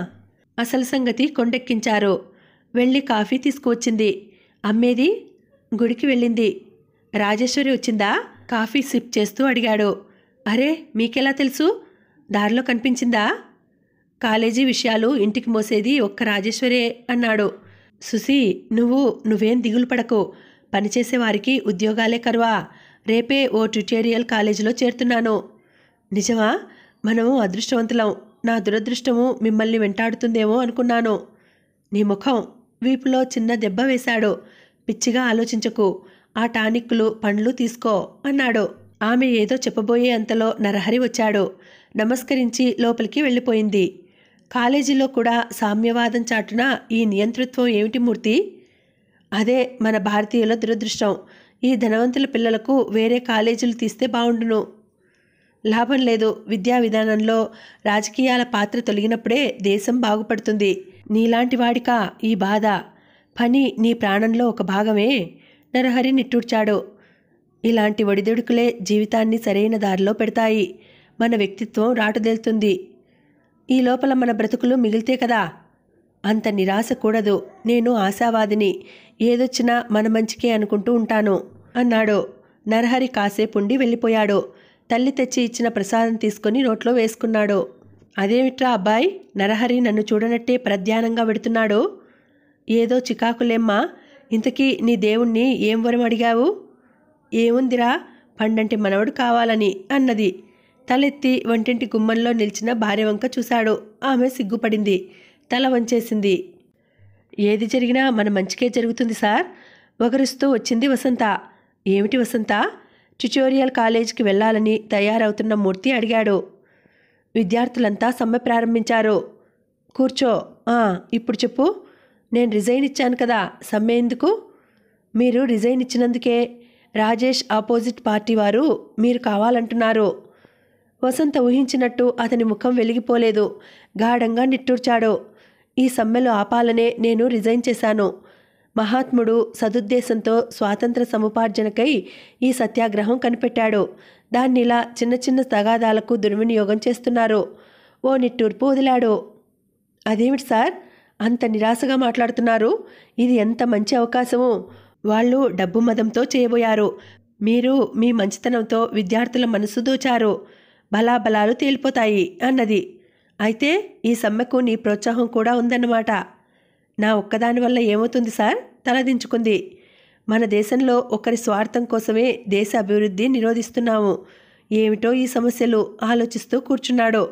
అసలు సంగతి కొండెక్కించారు వెళ్ళి కాఫీ తీసుకువచ్చింది అమ్మేది గుడికి వెళ్ళింది రాజేశ్వరి వచ్చిందా కాఫీ సిప్ చేస్తూ అడిగాడు అరే మీకెలా తెలుసు దారిలో కనిపించిందా కాలేజీ విషయాలు ఇంటికి మోసేది ఒక్క రాజేశ్వరే అన్నాడు సుసి నువ్వు నువ్వేం దిగులు పడకు పనిచేసేవారికి ఉద్యోగాలే కరువా రేపే ఓ ట్యుటోరియల్ కాలేజీలో చేరుతున్నాను నిజమా మనము అదృష్టవంతులం నా దురదృష్టము మిమ్మల్ని వెంటాడుతుందేమో అనుకున్నాను నీ ముఖం వీపులో చిన్న దెబ్బ వేశాడు పిచ్చిగా ఆలోచించకు ఆ టానిక్లు పండ్లు తీసుకో అన్నాడు ఆమె ఏదో చెప్పబోయే అంతలో నరహరి వచ్చాడు నమస్కరించి లోపలికి వెళ్ళిపోయింది కాలేజీలో కూడా సామ్యవాదం చాటున ఈ నియంతృత్వం ఏమిటి మూర్తి అదే మన భారతీయుల దురదృష్టం ఈ ధనవంతుల పిల్లలకు వేరే కాలేజీలు తీస్తే బాగుండును లాభం లేదు విద్యా విధానంలో రాజకీయాల పాత్ర తొలగినప్పుడే దేశం బాగుపడుతుంది నీలాంటి వాడికా ఈ బాధ పని నీ ప్రాణంలో ఒక భాగమే నరహరి నిట్టూర్చాడు ఇలాంటి ఒడిదుడుకులే జీవితాన్ని సరైన దారిలో పెడతాయి మన వ్యక్తిత్వం రాటుదేల్తుంది ఈ లోపల మన బ్రతుకులు మిగిలితే కదా అంత నిరాశ కూడదు నేను ఆశావాదిని ఏదొచ్చినా మన మంచికే అనుకుంటూ ఉంటాను అన్నాడు నరహరి కాసేపుండి వెళ్ళిపోయాడు తల్లి తెచ్చి ఇచ్చిన ప్రసాదం తీసుకుని నోట్లో వేసుకున్నాడు అదేమిట్రా అబ్బాయి నరహరి నన్ను చూడనట్టే ప్రధ్యానంగా పెడుతున్నాడు ఏదో చికాకులేమ్మా ఇంతకీ నీ దేవుణ్ణి ఏం వరం అడిగావు ఏముందిరా పండంటి మనవడు కావాలని అన్నది తలెత్తి వంటింటి గుమ్మంలో నిలిచిన భార్య వంక చూశాడు ఆమె సిగ్గుపడింది తల వంచేసింది ఏది జరిగినా మన మంచికే జరుగుతుంది సార్ ఒకరుస్తూ వచ్చింది వసంత ఏమిటి వసంత ట్యుటోరియల్ కాలేజీకి వెళ్లాలని తయారవుతున్న మూర్తి అడిగాడు విద్యార్థులంతా సమ్మె ప్రారంభించారు కూర్చో ఇప్పుడు చెప్పు నేను రిజైన్ ఇచ్చాను కదా సమ్మె ఎందుకు మీరు రిజైన్ ఇచ్చినందుకే రాజేష్ ఆపోజిట్ పార్టీ వారు మీరు కావాలంటున్నారు వసంత ఊహించినట్టు అతని ముఖం వెలిగిపోలేదు గాఢంగా నిట్టూర్చాడు ఈ సమ్మెలు ఆపాలనే నేను రిజైన్ చేశాను మహాత్ముడు సదుద్దేశంతో స్వాతంత్ర సముపార్జనకై ఈ సత్యాగ్రహం కనిపెట్టాడు దాన్నిలా చిన్న చిన్న తగాదాలకు దుర్వినియోగం చేస్తున్నారు ఓ నిట్టూర్పు వదిలాడు అదేమిటి సార్ అంత నిరాశగా మాట్లాడుతున్నారు ఇది ఎంత మంచి అవకాశము వాళ్ళు డబ్బు మదంతో చేయబోయారు మీరు మీ మంచితనంతో విద్యార్థుల మనసు దోచారు బలాబలాలు తేలిపోతాయి అన్నది అయితే ఈ సమ్మెకు నీ ప్రోత్సాహం కూడా ఉందన్నమాట నా ఒక్కదాని వల్ల ఏమవుతుంది సార్ తలదించుకుంది మన దేశంలో ఒకరి స్వార్థం కోసమే దేశ అభివృద్ధి నిరోధిస్తున్నాము ఏమిటో ఈ సమస్యలు ఆలోచిస్తూ కూర్చున్నాడో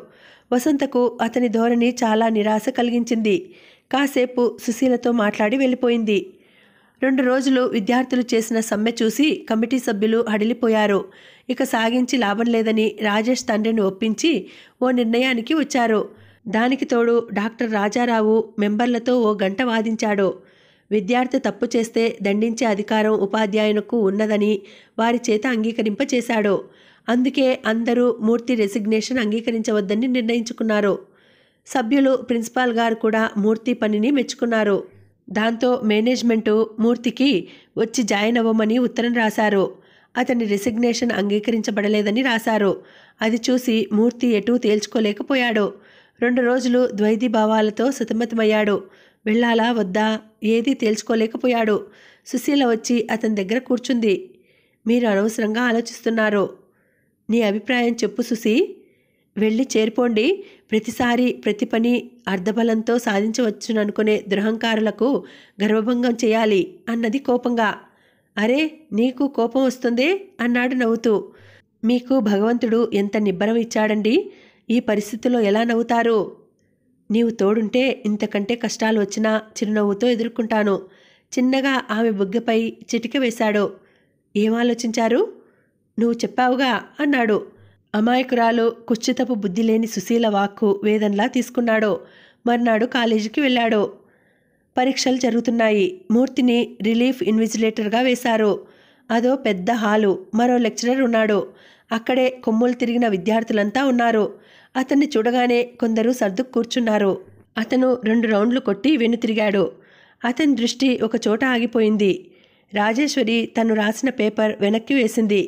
వసంతకు అతని ధోరణి చాలా నిరాశ కలిగించింది కాసేపు సుశీలతో మాట్లాడి వెళ్ళిపోయింది రెండు రోజులు విద్యార్థులు చేసిన సమ్మె చూసి కమిటీ సభ్యులు హడిలిపోయారు ఇక సాగించి లాభం లేదని రాజేష్ తండ్రిని ఒప్పించి ఓ నిర్ణయానికి వచ్చారు దానికి తోడు డాక్టర్ రాజారావు మెంబర్లతో ఓ గంట వాదించాడు విద్యార్థి తప్పు చేస్తే దండించే అధికారం ఉపాధ్యాయునకు ఉన్నదని వారి చేత అంగీకరింపచేశాడు అందుకే అందరూ మూర్తి రెసిగ్నేషన్ అంగీకరించవద్దని నిర్ణయించుకున్నారు సభ్యులు ప్రిన్సిపాల్ గారు కూడా మూర్తి పనిని మెచ్చుకున్నారు దాంతో మేనేజ్మెంటు మూర్తికి వచ్చి జాయిన్ అవ్వమని ఉత్తరం రాశారు అతని రెసిగ్నేషన్ అంగీకరించబడలేదని రాశారు అది చూసి మూర్తి ఎటూ తేల్చుకోలేకపోయాడు రెండు రోజులు ద్వైతి భావాలతో సతమతమయ్యాడు వెళ్ళాలా వద్దా ఏదీ తేల్చుకోలేకపోయాడు సుశీల వచ్చి అతని దగ్గర కూర్చుంది మీరు అనవసరంగా ఆలోచిస్తున్నారు నీ అభిప్రాయం చెప్పు సుశీ వెళ్ళి చేరుకోండి ప్రతిసారి ప్రతి పని అర్ధబలంతో సాధించవచ్చుననుకునే దృహంకారులకు గర్వభంగం చేయాలి అన్నది కోపంగా అరే నీకు కోపం వస్తుంది అన్నాడు నవ్వుతూ మీకు భగవంతుడు ఎంత నిబ్బరం ఇచ్చాడండి ఈ పరిస్థితిలో ఎలా నవ్వుతారు నీవు తోడుంటే ఇంతకంటే కష్టాలు వచ్చినా చిరునవ్వుతో ఎదుర్కొంటాను చిన్నగా ఆమె బుగ్గపై చిటిక వేశాడు ఏమాలోచించారు నువ్వు చెప్పావుగా అన్నాడు అమాయకురాలు కుచ్చితపు బుద్ధి లేని సుశీల వాక్కు వేదనలా తీసుకున్నాడు మర్నాడు కాలేజీకి వెళ్ళాడు పరీక్షలు జరుగుతున్నాయి మూర్తిని రిలీఫ్ ఇన్విజిలేటర్గా వేశారు అదో పెద్ద హాలు మరో లెక్చరర్ ఉన్నాడు అక్కడే కొమ్ములు తిరిగిన విద్యార్థులంతా ఉన్నారు అతన్ని చూడగానే కొందరు సర్దుకు కూర్చున్నారు అతను రెండు రౌండ్లు కొట్టి వెనుతిరిగాడు అతని దృష్టి ఒక చోట ఆగిపోయింది రాజేశ్వరి తను రాసిన పేపర్ వెనక్కి వేసింది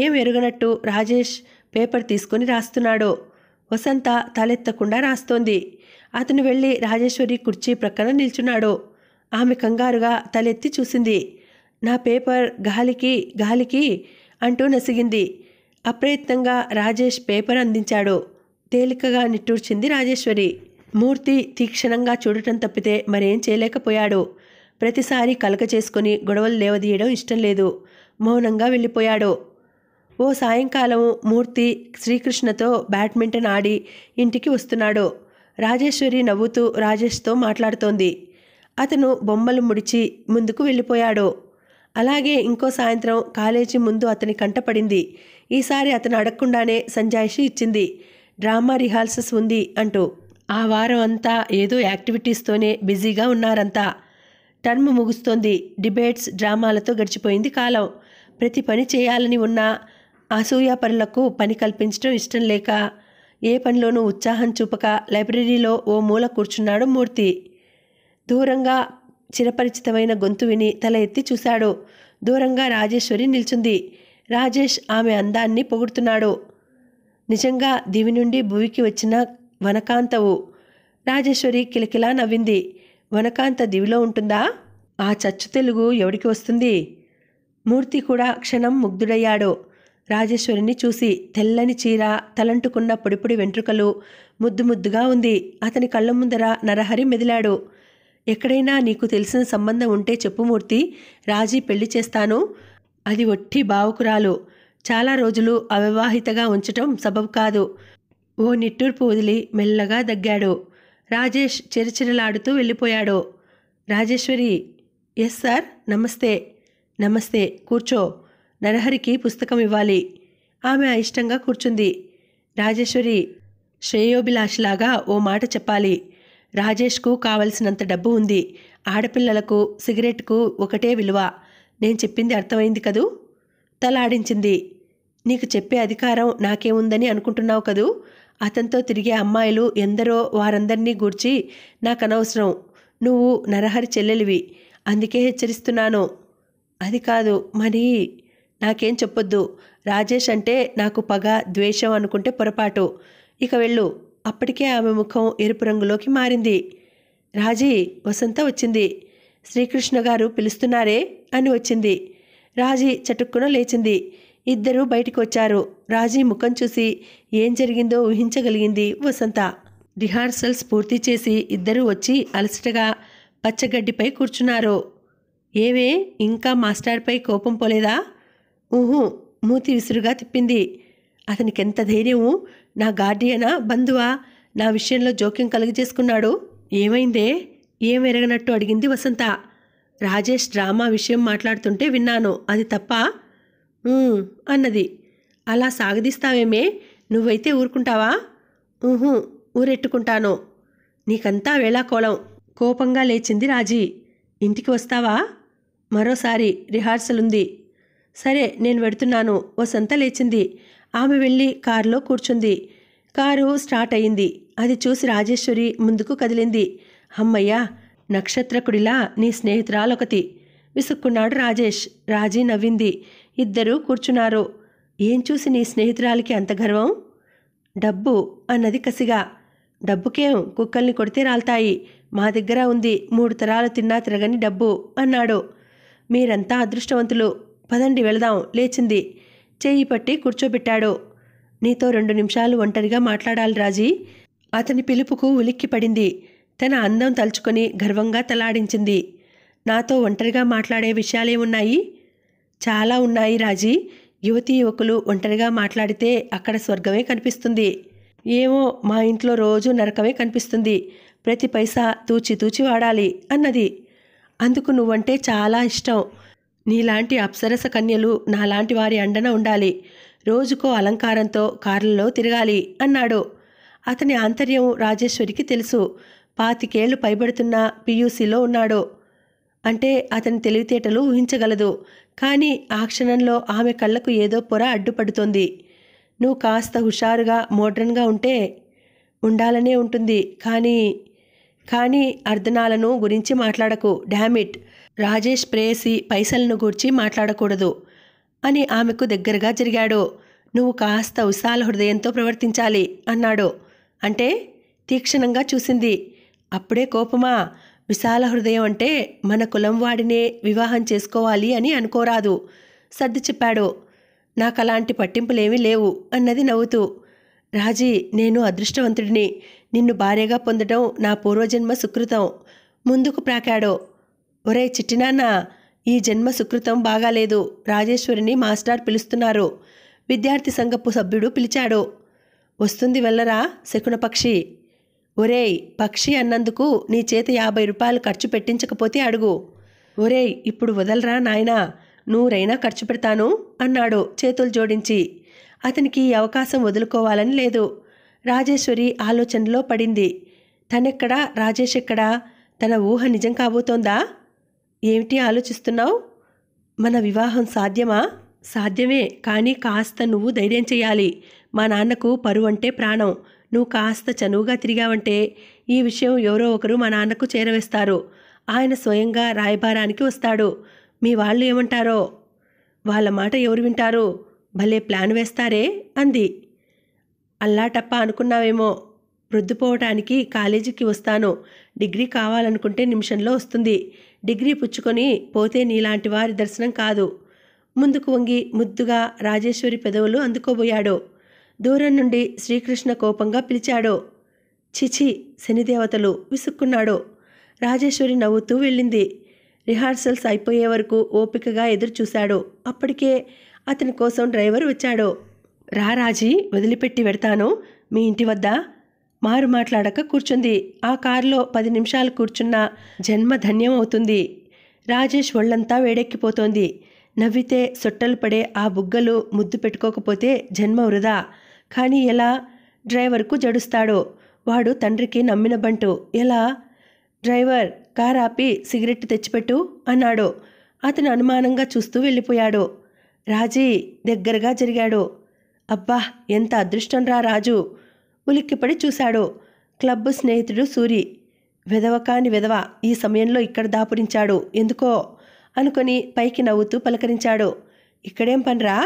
ఏం ఎరుగనట్టు రాజేష్ పేపర్ తీసుకుని రాస్తున్నాడు వసంత తలెత్తకుండా రాస్తోంది అతను వెళ్ళి రాజేశ్వరి కుర్చీ ప్రక్కన నిల్చున్నాడు ఆమె కంగారుగా తలెత్తి చూసింది నా పేపర్ గాలికి గాలికి అంటూ నసిగింది అప్రయత్నంగా రాజేష్ పేపర్ అందించాడు తేలికగా నిట్టూర్చింది రాజేశ్వరి మూర్తి తీక్షణంగా చూడటం తప్పితే మరేం చేయలేకపోయాడు ప్రతిసారి కలక చేసుకుని గొడవలు లేవదీయడం ఇష్టం లేదు మౌనంగా వెళ్ళిపోయాడు ఓ సాయంకాలం మూర్తి శ్రీకృష్ణతో బ్యాడ్మింటన్ ఆడి ఇంటికి వస్తున్నాడు రాజేశ్వరి నవ్వుతూ రాజేష్తో మాట్లాడుతోంది అతను బొమ్మలు ముడిచి ముందుకు వెళ్ళిపోయాడు అలాగే ఇంకో సాయంత్రం కాలేజీ ముందు అతని కంటపడింది ఈసారి అతను అడగకుండానే సంజాయిషి ఇచ్చింది డ్రామా రిహార్సల్స్ ఉంది అంటూ ఆ వారం అంతా ఏదో యాక్టివిటీస్తోనే బిజీగా ఉన్నారంతా టర్మ్ ముగుస్తోంది డిబేట్స్ డ్రామాలతో గడిచిపోయింది కాలం ప్రతి పని చేయాలని ఉన్నా అసూయాపరులకు పని కల్పించడం ఇష్టం లేక ఏ పనిలోనూ ఉత్సాహం చూపక లైబ్రరీలో ఓ మూల కూర్చున్నాడు మూర్తి దూరంగా చిరపరిచితమైన గొంతు విని తల ఎత్తి చూశాడు దూరంగా రాజేశ్వరి నిల్చుంది రాజేష్ ఆమె అందాన్ని పొగుడుతున్నాడు నిజంగా దివి నుండి భూమికి వచ్చిన వనకాంతవు రాజేశ్వరి కిలకిలా నవ్వింది వనకాంత దివిలో ఉంటుందా ఆ చచ్చు తెలుగు ఎవడికి వస్తుంది మూర్తి కూడా క్షణం ముగ్ధుడయ్యాడు రాజేశ్వరిని చూసి తెల్లని చీర తలంటుకున్న పొడిపొడి వెంట్రుకలు ముద్దు ముద్దుగా ఉంది అతని కళ్ళ ముందర నరహరి మెదిలాడు ఎక్కడైనా నీకు తెలిసిన సంబంధం ఉంటే చెప్పు మూర్తి రాజీ పెళ్లి చేస్తాను అది ఒట్టి బావుకురాలు చాలా రోజులు అవివాహితగా ఉంచటం సబబు కాదు ఓ నిట్టూర్పు వదిలి మెల్లగా దగ్గాడు రాజేష్ చిరచిరలాడుతూ వెళ్ళిపోయాడు రాజేశ్వరి ఎస్ సార్ నమస్తే నమస్తే కూర్చో నరహరికి పుస్తకం ఇవ్వాలి ఆమె అయిష్టంగా కూర్చుంది రాజేశ్వరి శ్రేయోభిలాషిలాగా ఓ మాట చెప్పాలి రాజేష్కు కావలసినంత డబ్బు ఉంది ఆడపిల్లలకు సిగరెట్కు ఒకటే విలువ నేను చెప్పింది అర్థమైంది కదూ తలాడించింది నీకు చెప్పే అధికారం నాకేముందని అనుకుంటున్నావు కదూ అతనితో తిరిగే అమ్మాయిలు ఎందరో వారందరినీ గూర్చి నాకు అనవసరం నువ్వు నరహరి చెల్లెలివి అందుకే హెచ్చరిస్తున్నాను అది కాదు మరి నాకేం చెప్పొద్దు రాజేష్ అంటే నాకు పగ ద్వేషం అనుకుంటే పొరపాటు ఇక వెళ్ళు అప్పటికే ఆమె ముఖం ఎరుపు రంగులోకి మారింది రాజీ వసంత వచ్చింది శ్రీకృష్ణ గారు పిలుస్తున్నారే అని వచ్చింది రాజీ చటుక్కున లేచింది ఇద్దరూ బయటికి వచ్చారు రాజీ ముఖం చూసి ఏం జరిగిందో ఊహించగలిగింది వసంత రిహార్సల్స్ పూర్తి చేసి ఇద్దరూ వచ్చి అలసటగా పచ్చగడ్డిపై కూర్చున్నారు ఏవే ఇంకా మాస్టర్పై కోపం పోలేదా ఊహు మూతి విసురుగా తిప్పింది అతనికి ఎంత ధైర్యము నా గార్డియనా బంధువా నా విషయంలో జోక్యం కలుగజేసుకున్నాడు ఏమైందే ఏమెరగనట్టు అడిగింది వసంత రాజేష్ డ్రామా విషయం మాట్లాడుతుంటే విన్నాను అది తప్ప అన్నది అలా సాగదీస్తావేమే నువ్వైతే ఊరుకుంటావా ఊహు ఊరెట్టుకుంటాను నీకంతా వేళాకోళం కోపంగా లేచింది రాజీ ఇంటికి వస్తావా మరోసారి రిహార్సల్ ఉంది సరే నేను వెడుతున్నాను వసంత లేచింది ఆమె వెళ్ళి కారులో కూర్చుంది కారు స్టార్ట్ అయింది అది చూసి రాజేశ్వరి ముందుకు కదిలింది అమ్మయ్యా నక్షత్రకుడిలా నీ స్నేహితురాలొకతి విసుక్కున్నాడు రాజేష్ రాజీ నవ్వింది ఇద్దరూ కూర్చున్నారు ఏం చూసి నీ స్నేహితురాలికి అంత గర్వం డబ్బు అన్నది కసిగా డబ్బుకేం కుక్కల్ని కొడితే రాలుతాయి మా దగ్గర ఉంది మూడు తరాలు తిన్నా తిరగని డబ్బు అన్నాడు మీరంతా అదృష్టవంతులు పదండి వెళదాం లేచింది చేయి పట్టి కూర్చోబెట్టాడు నీతో రెండు నిమిషాలు ఒంటరిగా మాట్లాడాలి రాజీ అతని పిలుపుకు ఉలిక్కిపడింది తన అందం తలుచుకొని గర్వంగా తలాడించింది నాతో ఒంటరిగా మాట్లాడే విషయాలే ఉన్నాయి చాలా ఉన్నాయి రాజీ యువతీ యువకులు ఒంటరిగా మాట్లాడితే అక్కడ స్వర్గమే కనిపిస్తుంది ఏమో మా ఇంట్లో రోజు నరకమే కనిపిస్తుంది ప్రతి పైసా తూచి తూచి వాడాలి అన్నది అందుకు నువ్వంటే చాలా ఇష్టం నీలాంటి అప్సరస కన్యలు నాలాంటి వారి అండన ఉండాలి రోజుకో అలంకారంతో కార్లలో తిరగాలి అన్నాడు అతని ఆంతర్యం రాజేశ్వరికి తెలుసు పాతికేళ్లు పైబడుతున్న పీయూసీలో ఉన్నాడో అంటే అతని తెలివితేటలు ఊహించగలదు కానీ ఆ క్షణంలో ఆమె కళ్ళకు ఏదో పొర అడ్డుపడుతోంది నువ్వు కాస్త హుషారుగా మోడ్రన్గా ఉంటే ఉండాలనే ఉంటుంది కానీ కానీ అర్ధనాలను గురించి మాట్లాడకు డామిట్ రాజేష్ ప్రేయసి పైసలను గూర్చి మాట్లాడకూడదు అని ఆమెకు దగ్గరగా జరిగాడు నువ్వు కాస్త ఉత్సాహ హృదయంతో ప్రవర్తించాలి అన్నాడు అంటే తీక్షణంగా చూసింది అప్పుడే కోపమా విశాల హృదయం అంటే మన కులం వాడినే వివాహం చేసుకోవాలి అని అనుకోరాదు సర్ది చెప్పాడు నాకు అలాంటి పట్టింపులేమీ లేవు అన్నది నవ్వుతూ రాజీ నేను అదృష్టవంతుడిని నిన్ను భార్యగా పొందడం నా పూర్వజన్మ సుకృతం ముందుకు ప్రాకాడు ఒరే చిట్టినాన్న ఈ జన్మ సుకృతం బాగాలేదు రాజేశ్వరిని మాస్టర్ పిలుస్తున్నారు విద్యార్థి సంఘపు సభ్యుడు పిలిచాడు వస్తుంది వెళ్ళరా శకునపక్షి ఒరేయ్ పక్షి అన్నందుకు నీ చేత యాభై రూపాయలు ఖర్చు పెట్టించకపోతే అడుగు ఒరేయ్ ఇప్పుడు వదలరా నాయనా నూరైనా ఖర్చు పెడతాను అన్నాడు చేతులు జోడించి అతనికి ఈ అవకాశం వదులుకోవాలని లేదు రాజేశ్వరి ఆలోచనలో పడింది తనెక్కడా రాజేష్ ఎక్కడా తన ఊహ నిజం కాబోతోందా ఏమిటి ఆలోచిస్తున్నావు మన వివాహం సాధ్యమా సాధ్యమే కానీ కాస్త నువ్వు ధైర్యం చేయాలి మా నాన్నకు పరువంటే ప్రాణం నువ్వు కాస్త చనువుగా తిరిగావంటే ఈ విషయం ఎవరో ఒకరు మా నాన్నకు చేరవేస్తారు ఆయన స్వయంగా రాయబారానికి వస్తాడు మీ వాళ్ళు ఏమంటారో వాళ్ళ మాట ఎవరు వింటారు భలే ప్లాన్ వేస్తారే అంది అల్లాటప్ప అనుకున్నావేమో రుద్దుపోవటానికి కాలేజీకి వస్తాను డిగ్రీ కావాలనుకుంటే నిమిషంలో వస్తుంది డిగ్రీ పుచ్చుకొని పోతే నీలాంటి వారి దర్శనం కాదు ముందుకు వంగి ముద్దుగా రాజేశ్వరి పెదవులు అందుకోబోయాడు దూరం నుండి శ్రీకృష్ణ కోపంగా పిలిచాడో చిచి శనిదేవతలు విసుక్కున్నాడో రాజేశ్వరి నవ్వుతూ వెళ్ళింది రిహార్సల్స్ అయిపోయే వరకు ఓపికగా ఎదురు చూశాడు అప్పటికే అతని కోసం డ్రైవర్ వచ్చాడు రారాజీ వదిలిపెట్టి వెడతాను మీ ఇంటి వద్ద మారు మాట్లాడక కూర్చుంది ఆ కారులో పది నిమిషాలు కూర్చున్న జన్మ ధన్యం అవుతుంది రాజేష్ ఒళ్ళంతా వేడెక్కిపోతోంది నవ్వితే సొట్టలు పడే ఆ బుగ్గలు ముద్దు పెట్టుకోకపోతే జన్మ వృధా కానీ ఎలా డ్రైవర్కు జడుస్తాడో వాడు తండ్రికి నమ్మిన బంటు ఎలా డ్రైవర్ కార్ ఆపి సిగరెట్ తెచ్చిపెట్టు అన్నాడు అతను అనుమానంగా చూస్తూ వెళ్ళిపోయాడు రాజీ దగ్గరగా జరిగాడు అబ్బా ఎంత అదృష్టం రా రాజు ఉలిక్కిపడి చూశాడు క్లబ్ స్నేహితుడు సూరి వెదవ కాని వెదవ ఈ సమయంలో ఇక్కడ దాపురించాడు ఎందుకో అనుకొని పైకి నవ్వుతూ పలకరించాడు ఇక్కడేం పనిరా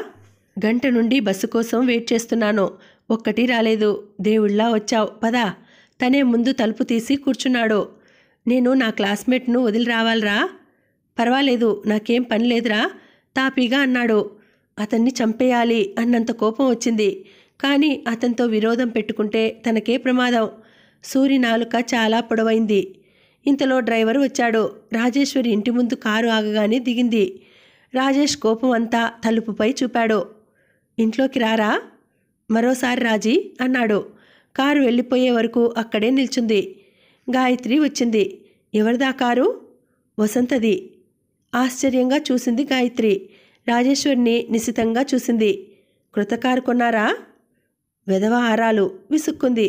గంట నుండి బస్సు కోసం వెయిట్ చేస్తున్నాను ఒక్కటి రాలేదు దేవుళ్ళా వచ్చావు పదా తనే ముందు తలుపు తీసి కూర్చున్నాడు నేను నా క్లాస్మేట్ను వదిలి రావాలరా పర్వాలేదు నాకేం పని లేదురా తాపీగా అన్నాడు అతన్ని చంపేయాలి అన్నంత కోపం వచ్చింది కానీ అతనితో విరోధం పెట్టుకుంటే తనకే ప్రమాదం సూరి నాలుక చాలా పొడవైంది ఇంతలో డ్రైవర్ వచ్చాడు రాజేశ్వరి ఇంటి ముందు కారు ఆగగానే దిగింది రాజేష్ కోపం అంతా తలుపుపై చూపాడు ఇంట్లోకి రారా మరోసారి రాజీ అన్నాడు కారు వెళ్ళిపోయే వరకు అక్కడే నిల్చుంది గాయత్రి వచ్చింది ఎవరిదా కారు వసంతది ఆశ్చర్యంగా చూసింది గాయత్రి రాజేశ్వరిని నిశితంగా చూసింది కృతకారు కొన్నారా వెధవ ఆరాలు విసుక్కుంది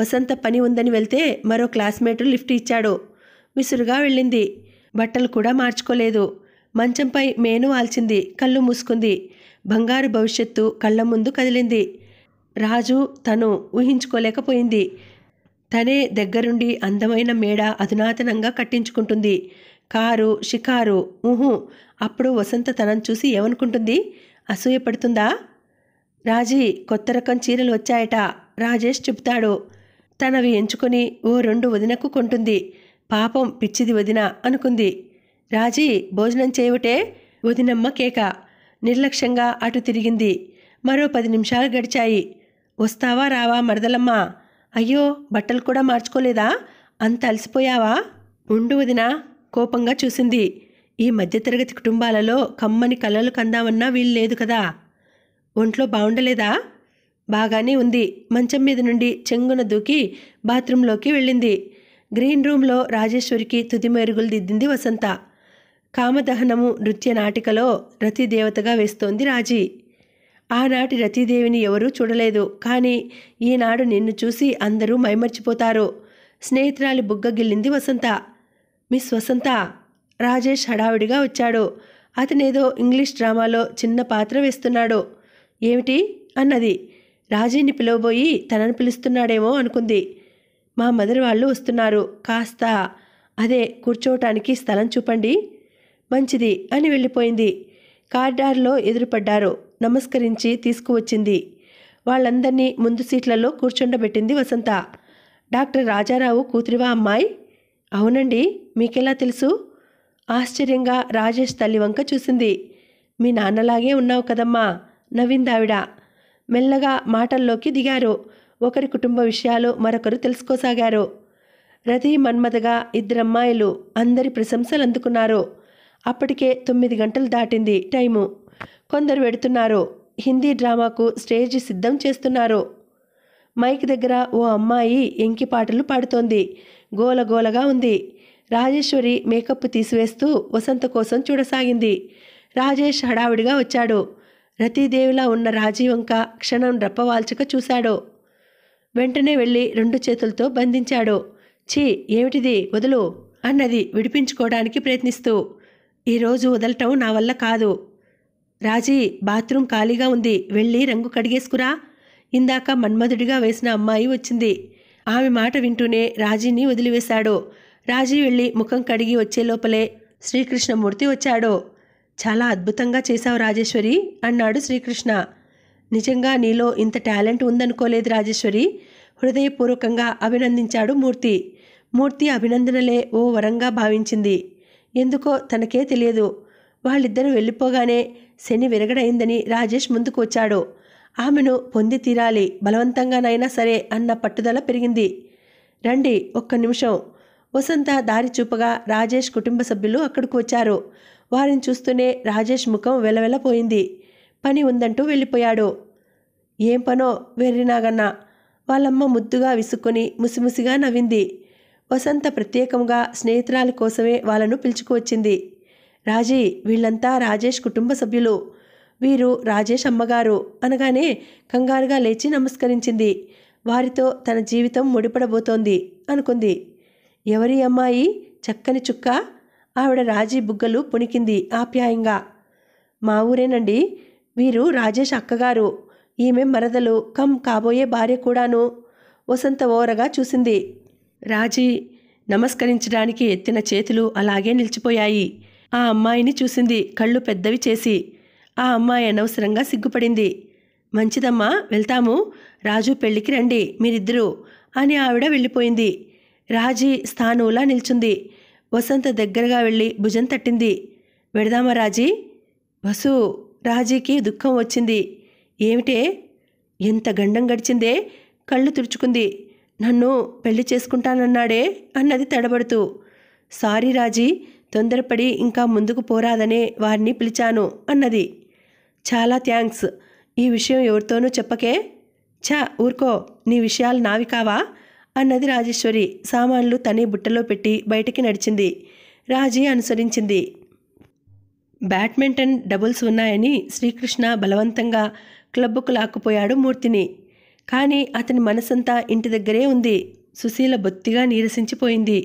వసంత పని ఉందని వెళ్తే మరో క్లాస్మేటు లిఫ్ట్ ఇచ్చాడు విసురుగా వెళ్ళింది బట్టలు కూడా మార్చుకోలేదు మంచంపై మేను ఆల్చింది కళ్ళు మూసుకుంది బంగారు భవిష్యత్తు కళ్ళ ముందు కదిలింది రాజు తను ఊహించుకోలేకపోయింది తనే దగ్గరుండి అందమైన మేడ అధునాతనంగా కట్టించుకుంటుంది కారు షికారు ఊహు అప్పుడు వసంత తనను చూసి ఏమనుకుంటుంది అసూయపడుతుందా రాజీ కొత్త రకం చీరలు వచ్చాయట రాజేష్ చెబుతాడు తనవి ఎంచుకొని ఓ రెండు వదినకు కొంటుంది పాపం పిచ్చిది వదిన అనుకుంది రాజీ భోజనం చేయవటే వదినమ్మ కేక నిర్లక్ష్యంగా అటు తిరిగింది మరో పది నిమిషాలు గడిచాయి వస్తావా రావా మరదలమ్మ అయ్యో బట్టలు కూడా మార్చుకోలేదా అంత అలసిపోయావా ఉండు వదిన కోపంగా చూసింది ఈ మధ్యతరగతి కుటుంబాలలో కమ్మని కలలు కందామన్నా వీలు లేదు కదా ఒంట్లో బాగుండలేదా బాగానే ఉంది మంచం మీద నుండి చెంగున దూకి బాత్రూంలోకి వెళ్ళింది గ్రీన్ రూమ్లో రాజేశ్వరికి తుది మెరుగులు దిద్దింది వసంత కామదహనము నృత్య నాటికలో రతిదేవతగా వేస్తోంది రాజీ ఆనాటి రతీదేవిని ఎవరూ చూడలేదు కానీ ఈనాడు నిన్ను చూసి అందరూ మైమర్చిపోతారు స్నేహితురాలి బుగ్గగిల్లింది వసంత మిస్ వసంత రాజేష్ హడావిడిగా వచ్చాడు అతనేదో ఇంగ్లీష్ డ్రామాలో చిన్న పాత్ర వేస్తున్నాడు ఏమిటి అన్నది రాజీని పిలవబోయి తనను పిలుస్తున్నాడేమో అనుకుంది మా మదర్ వాళ్ళు వస్తున్నారు కాస్త అదే కూర్చోవటానికి స్థలం చూపండి మంచిది అని వెళ్ళిపోయింది కార్డార్లో ఎదురుపడ్డారు నమస్కరించి తీసుకువచ్చింది వాళ్ళందరినీ ముందు సీట్లలో కూర్చుండబెట్టింది వసంత డాక్టర్ రాజారావు కూతురివా అమ్మాయి అవునండి మీకెలా తెలుసు ఆశ్చర్యంగా రాజేష్ తల్లి వంక చూసింది మీ నాన్నలాగే ఉన్నావు కదమ్మా నవ్విందావిడ మెల్లగా మాటల్లోకి దిగారు ఒకరి కుటుంబ విషయాలు మరొకరు తెలుసుకోసాగారు రతి మన్మథగా ఇద్దరమ్మాయిలు అందరి ప్రశంసలు అందుకున్నారు అప్పటికే తొమ్మిది గంటలు దాటింది టైము కొందరు వెడుతున్నారు హిందీ డ్రామాకు స్టేజ్ సిద్ధం చేస్తున్నారు మైక్ దగ్గర ఓ అమ్మాయి ఎంకి పాటలు పాడుతోంది గోలగోలగా ఉంది రాజేశ్వరి మేకప్ తీసివేస్తూ వసంత కోసం చూడసాగింది రాజేష్ హడావిడిగా వచ్చాడు రతీదేవిలా ఉన్న రాజీవంక క్షణం రప్పవాల్చక చూశాడు వెంటనే వెళ్ళి రెండు చేతులతో బంధించాడు ఛీ ఏమిటిది వదులు అన్నది విడిపించుకోవడానికి ప్రయత్నిస్తూ ఈరోజు వదలటం నా వల్ల కాదు రాజీ బాత్రూమ్ ఖాళీగా ఉంది వెళ్ళి రంగు కడిగేసుకురా ఇందాక మన్మధుడిగా వేసిన అమ్మాయి వచ్చింది ఆమె మాట వింటూనే రాజీని వదిలివేశాడు రాజీ వెళ్ళి ముఖం కడిగి వచ్చే లోపలే శ్రీకృష్ణమూర్తి వచ్చాడు చాలా అద్భుతంగా చేశావు రాజేశ్వరి అన్నాడు శ్రీకృష్ణ నిజంగా నీలో ఇంత టాలెంట్ ఉందనుకోలేదు రాజేశ్వరి హృదయపూర్వకంగా అభినందించాడు మూర్తి మూర్తి అభినందనలే ఓ వరంగా భావించింది ఎందుకో తనకే తెలియదు వాళ్ళిద్దరూ వెళ్ళిపోగానే శని విరగడైందని రాజేష్ ముందుకు వచ్చాడు ఆమెను పొంది తీరాలి బలవంతంగానైనా సరే అన్న పట్టుదల పెరిగింది రండి ఒక్క నిమిషం వసంత దారి చూపగా రాజేష్ కుటుంబ సభ్యులు అక్కడికి వచ్చారు వారిని చూస్తూనే రాజేష్ ముఖం వెలవెలపోయింది పని ఉందంటూ వెళ్ళిపోయాడు ఏం పనో వెర్రినాగన్న వాళ్ళమ్మ ముద్దుగా విసుక్కుని ముసిముసిగా నవ్వింది వసంత ప్రత్యేకంగా స్నేహితురాల కోసమే వాళ్ళను పిలుచుకువచ్చింది రాజీ వీళ్ళంతా రాజేష్ కుటుంబ సభ్యులు వీరు రాజేష్ అమ్మగారు అనగానే కంగారుగా లేచి నమస్కరించింది వారితో తన జీవితం ముడిపడబోతోంది అనుకుంది ఎవరి అమ్మాయి చక్కని చుక్క ఆవిడ రాజీ బుగ్గలు పుణికింది ఆప్యాయంగా మా ఊరేనండి వీరు రాజేష్ అక్కగారు ఈమె మరదలు కమ్ కాబోయే భార్య కూడాను వసంత ఓరగా చూసింది రాజీ నమస్కరించడానికి ఎత్తిన చేతులు అలాగే నిలిచిపోయాయి ఆ అమ్మాయిని చూసింది కళ్ళు పెద్దవి చేసి ఆ అమ్మాయి అనవసరంగా సిగ్గుపడింది మంచిదమ్మా వెళ్తాము రాజు పెళ్లికి రండి మీరిద్దరూ అని ఆవిడ వెళ్ళిపోయింది రాజీ స్థానువులా నిల్చుంది వసంత దగ్గరగా వెళ్ళి భుజం తట్టింది వెడదామా రాజీ వసు రాజీకి దుఃఖం వచ్చింది ఏమిటే ఎంత గండం గడిచిందే కళ్ళు తుడుచుకుంది నన్ను పెళ్లి చేసుకుంటానన్నాడే అన్నది తడబడుతూ సారీ రాజీ తొందరపడి ఇంకా ముందుకు పోరాదనే వారిని పిలిచాను అన్నది చాలా థ్యాంక్స్ ఈ విషయం ఎవరితోనూ చెప్పకే ఛా ఊరుకో నీ విషయాలు నావి కావా అన్నది రాజేశ్వరి సామాన్లు తనే బుట్టలో పెట్టి బయటికి నడిచింది రాజీ అనుసరించింది బ్యాడ్మింటన్ డబుల్స్ ఉన్నాయని శ్రీకృష్ణ బలవంతంగా క్లబ్బుకు లాక్కుపోయాడు మూర్తిని కానీ అతని మనసంతా ఇంటి దగ్గరే ఉంది సుశీల బొత్తిగా నీరసించిపోయింది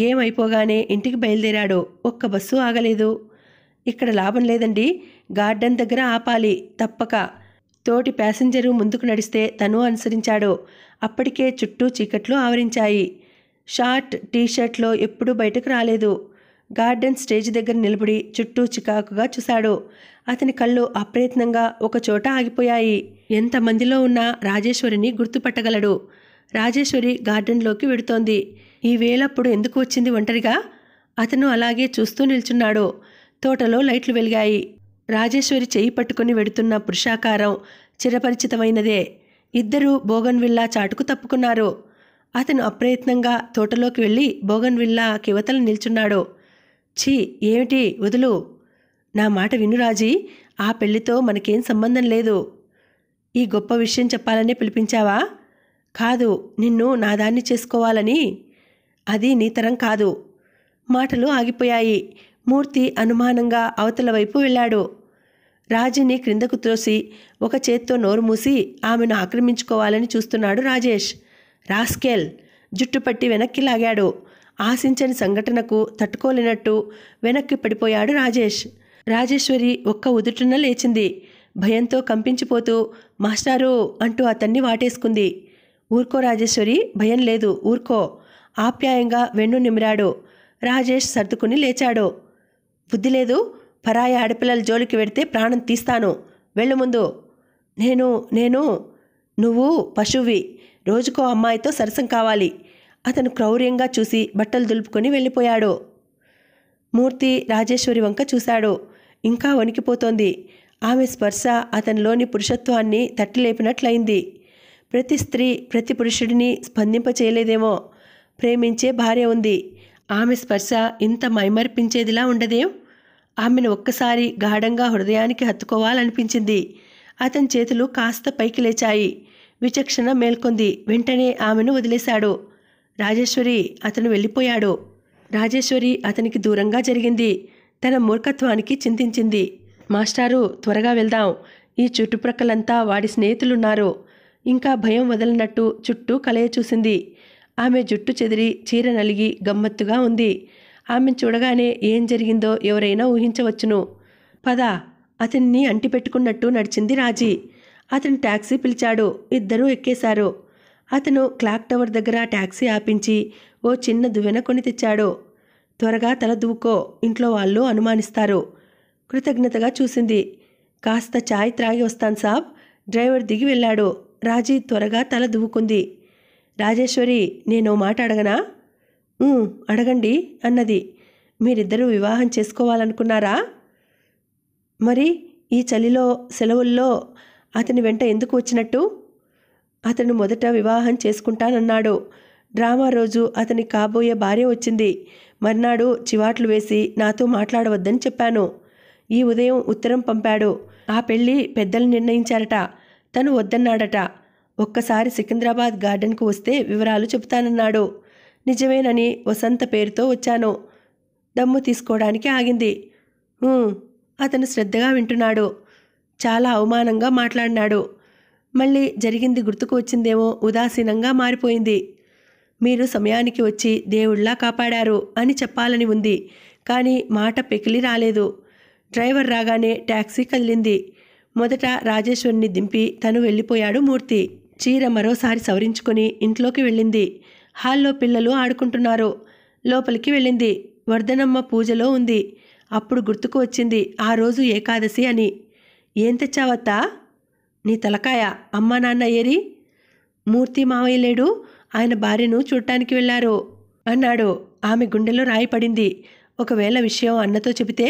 గేమ్ అయిపోగానే ఇంటికి బయలుదేరాడు ఒక్క బస్సు ఆగలేదు ఇక్కడ లాభం లేదండి గార్డెన్ దగ్గర ఆపాలి తప్పక తోటి ప్యాసింజరు ముందుకు నడిస్తే తను అనుసరించాడు అప్పటికే చుట్టూ చీకట్లు ఆవరించాయి షార్ట్ టీషర్ట్లో ఎప్పుడూ బయటకు రాలేదు గార్డెన్ స్టేజ్ దగ్గర నిలబడి చుట్టూ చికాకుగా చూశాడు అతని కళ్ళు అప్రయత్నంగా ఒకచోట ఆగిపోయాయి ఎంతమందిలో ఉన్న రాజేశ్వరిని గుర్తుపట్టగలడు రాజేశ్వరి గార్డెన్లోకి వెడుతోంది ఈ వేలప్పుడు ఎందుకు వచ్చింది ఒంటరిగా అతను అలాగే చూస్తూ నిల్చున్నాడు తోటలో లైట్లు వెలిగాయి రాజేశ్వరి చేయి పట్టుకుని వెడుతున్న పురుషాకారం చిరపరిచితమైనదే ఇద్దరూ బోగన్విల్లా చాటుకు తప్పుకున్నారు అతను అప్రయత్నంగా తోటలోకి వెళ్ళి బోగన్విల్లా కివతలు నిల్చున్నాడు ఛీ ఏమిటి వదులు నా మాట విను రాజీ ఆ పెళ్లితో మనకేం సంబంధం లేదు ఈ గొప్ప విషయం చెప్పాలనే పిలిపించావా కాదు నిన్ను నా దాన్ని చేసుకోవాలని అది నీ తరం కాదు మాటలు ఆగిపోయాయి మూర్తి అనుమానంగా అవతల వైపు వెళ్ళాడు రాజీని క్రిందకు త్రోసి ఒక చేత్తో నోరు మూసి ఆమెను ఆక్రమించుకోవాలని చూస్తున్నాడు రాజేష్ రాస్కేల్ జుట్టుపట్టి వెనక్కి లాగాడు ఆశించని సంఘటనకు తట్టుకోలేనట్టు వెనక్కి పడిపోయాడు రాజేష్ రాజేశ్వరి ఒక్క ఉదుటున లేచింది భయంతో కంపించిపోతూ మాస్టారు అంటూ అతన్ని వాటేసుకుంది ఊర్కో రాజేశ్వరి భయం లేదు ఊర్కో ఆప్యాయంగా వెన్ను నిమిరాడు రాజేష్ సర్దుకుని లేచాడు బుద్ధి లేదు పరాయి ఆడపిల్లల జోలికి వెడితే ప్రాణం తీస్తాను వెళ్ళు ముందు నేను నేను నువ్వు పశువి రోజుకో అమ్మాయితో సరసం కావాలి అతను క్రౌర్యంగా చూసి బట్టలు దులుపుకొని వెళ్ళిపోయాడు మూర్తి రాజేశ్వరి వంక చూశాడు ఇంకా వణికిపోతోంది ఆమె స్పర్శ అతనిలోని పురుషత్వాన్ని తట్టిలేపినట్లయింది ప్రతి స్త్రీ ప్రతి పురుషుడిని స్పందింపచేయలేదేమో ప్రేమించే భార్య ఉంది ఆమె స్పర్శ ఇంత మైమర్పించేదిలా ఉండదేం ఆమెను ఒక్కసారి గాఢంగా హృదయానికి హత్తుకోవాలనిపించింది అతని చేతులు కాస్త పైకి లేచాయి విచక్షణ మేల్కొంది వెంటనే ఆమెను వదిలేశాడు రాజేశ్వరి అతను వెళ్ళిపోయాడు రాజేశ్వరి అతనికి దూరంగా జరిగింది తన మూర్ఖత్వానికి చింతించింది మాస్టారు త్వరగా వెళ్దాం ఈ చుట్టుప్రక్కలంతా వాడి స్నేహితులున్నారు ఇంకా భయం వదలనట్టు చుట్టూ కలయ చూసింది ఆమె జుట్టు చెదిరి చీర నలిగి గమ్మత్తుగా ఉంది ఆమె చూడగానే ఏం జరిగిందో ఎవరైనా ఊహించవచ్చును పద అతన్ని అంటిపెట్టుకున్నట్టు నడిచింది రాజీ అతను ట్యాక్సీ పిలిచాడు ఇద్దరూ ఎక్కేశారు అతను క్లాక్ టవర్ దగ్గర ట్యాక్సీ ఆపించి ఓ చిన్న దువెన కొని తెచ్చాడు త్వరగా తల దువ్వుకో ఇంట్లో వాళ్ళు అనుమానిస్తారు కృతజ్ఞతగా చూసింది కాస్త ఛాయ్ త్రాగి వస్తాను సాబ్ డ్రైవర్ దిగి వెళ్ళాడు రాజీ త్వరగా తల దువ్వుకుంది రాజేశ్వరి నేను మాట అడగనా అడగండి అన్నది మీరిద్దరూ వివాహం చేసుకోవాలనుకున్నారా మరి ఈ చలిలో సెలవుల్లో అతని వెంట ఎందుకు వచ్చినట్టు అతను మొదట వివాహం చేసుకుంటానన్నాడు డ్రామా రోజు అతని కాబోయే భార్య వచ్చింది మర్నాడు చివాట్లు వేసి నాతో మాట్లాడవద్దని చెప్పాను ఈ ఉదయం ఉత్తరం పంపాడు ఆ పెళ్ళి పెద్దలు నిర్ణయించారట తను వద్దన్నాడట ఒక్కసారి సికింద్రాబాద్ గార్డెన్కు వస్తే వివరాలు చెబుతానన్నాడు నిజమేనని వసంత పేరుతో వచ్చాను దమ్ము తీసుకోవడానికి ఆగింది అతను శ్రద్ధగా వింటున్నాడు చాలా అవమానంగా మాట్లాడినాడు మళ్ళీ జరిగింది గుర్తుకు వచ్చిందేమో ఉదాసీనంగా మారిపోయింది మీరు సమయానికి వచ్చి దేవుళ్లా కాపాడారు అని చెప్పాలని ఉంది కానీ మాట పెకిలి రాలేదు డ్రైవర్ రాగానే ట్యాక్సీ కదిలింది మొదట రాజేశ్వరిని దింపి తను వెళ్ళిపోయాడు మూర్తి చీర మరోసారి సవరించుకొని ఇంట్లోకి వెళ్ళింది హాల్లో పిల్లలు ఆడుకుంటున్నారు లోపలికి వెళ్ళింది వర్ధనమ్మ పూజలో ఉంది అప్పుడు గుర్తుకు వచ్చింది ఆ రోజు ఏకాదశి అని ఏం తెచ్చావత్తా నీ తలకాయ అమ్మ నాన్న ఏరి మూర్తి మావయ్య లేడు ఆయన భార్యను చూడటానికి వెళ్ళారు అన్నాడు ఆమె గుండెలో రాయి పడింది ఒకవేళ విషయం అన్నతో చెబితే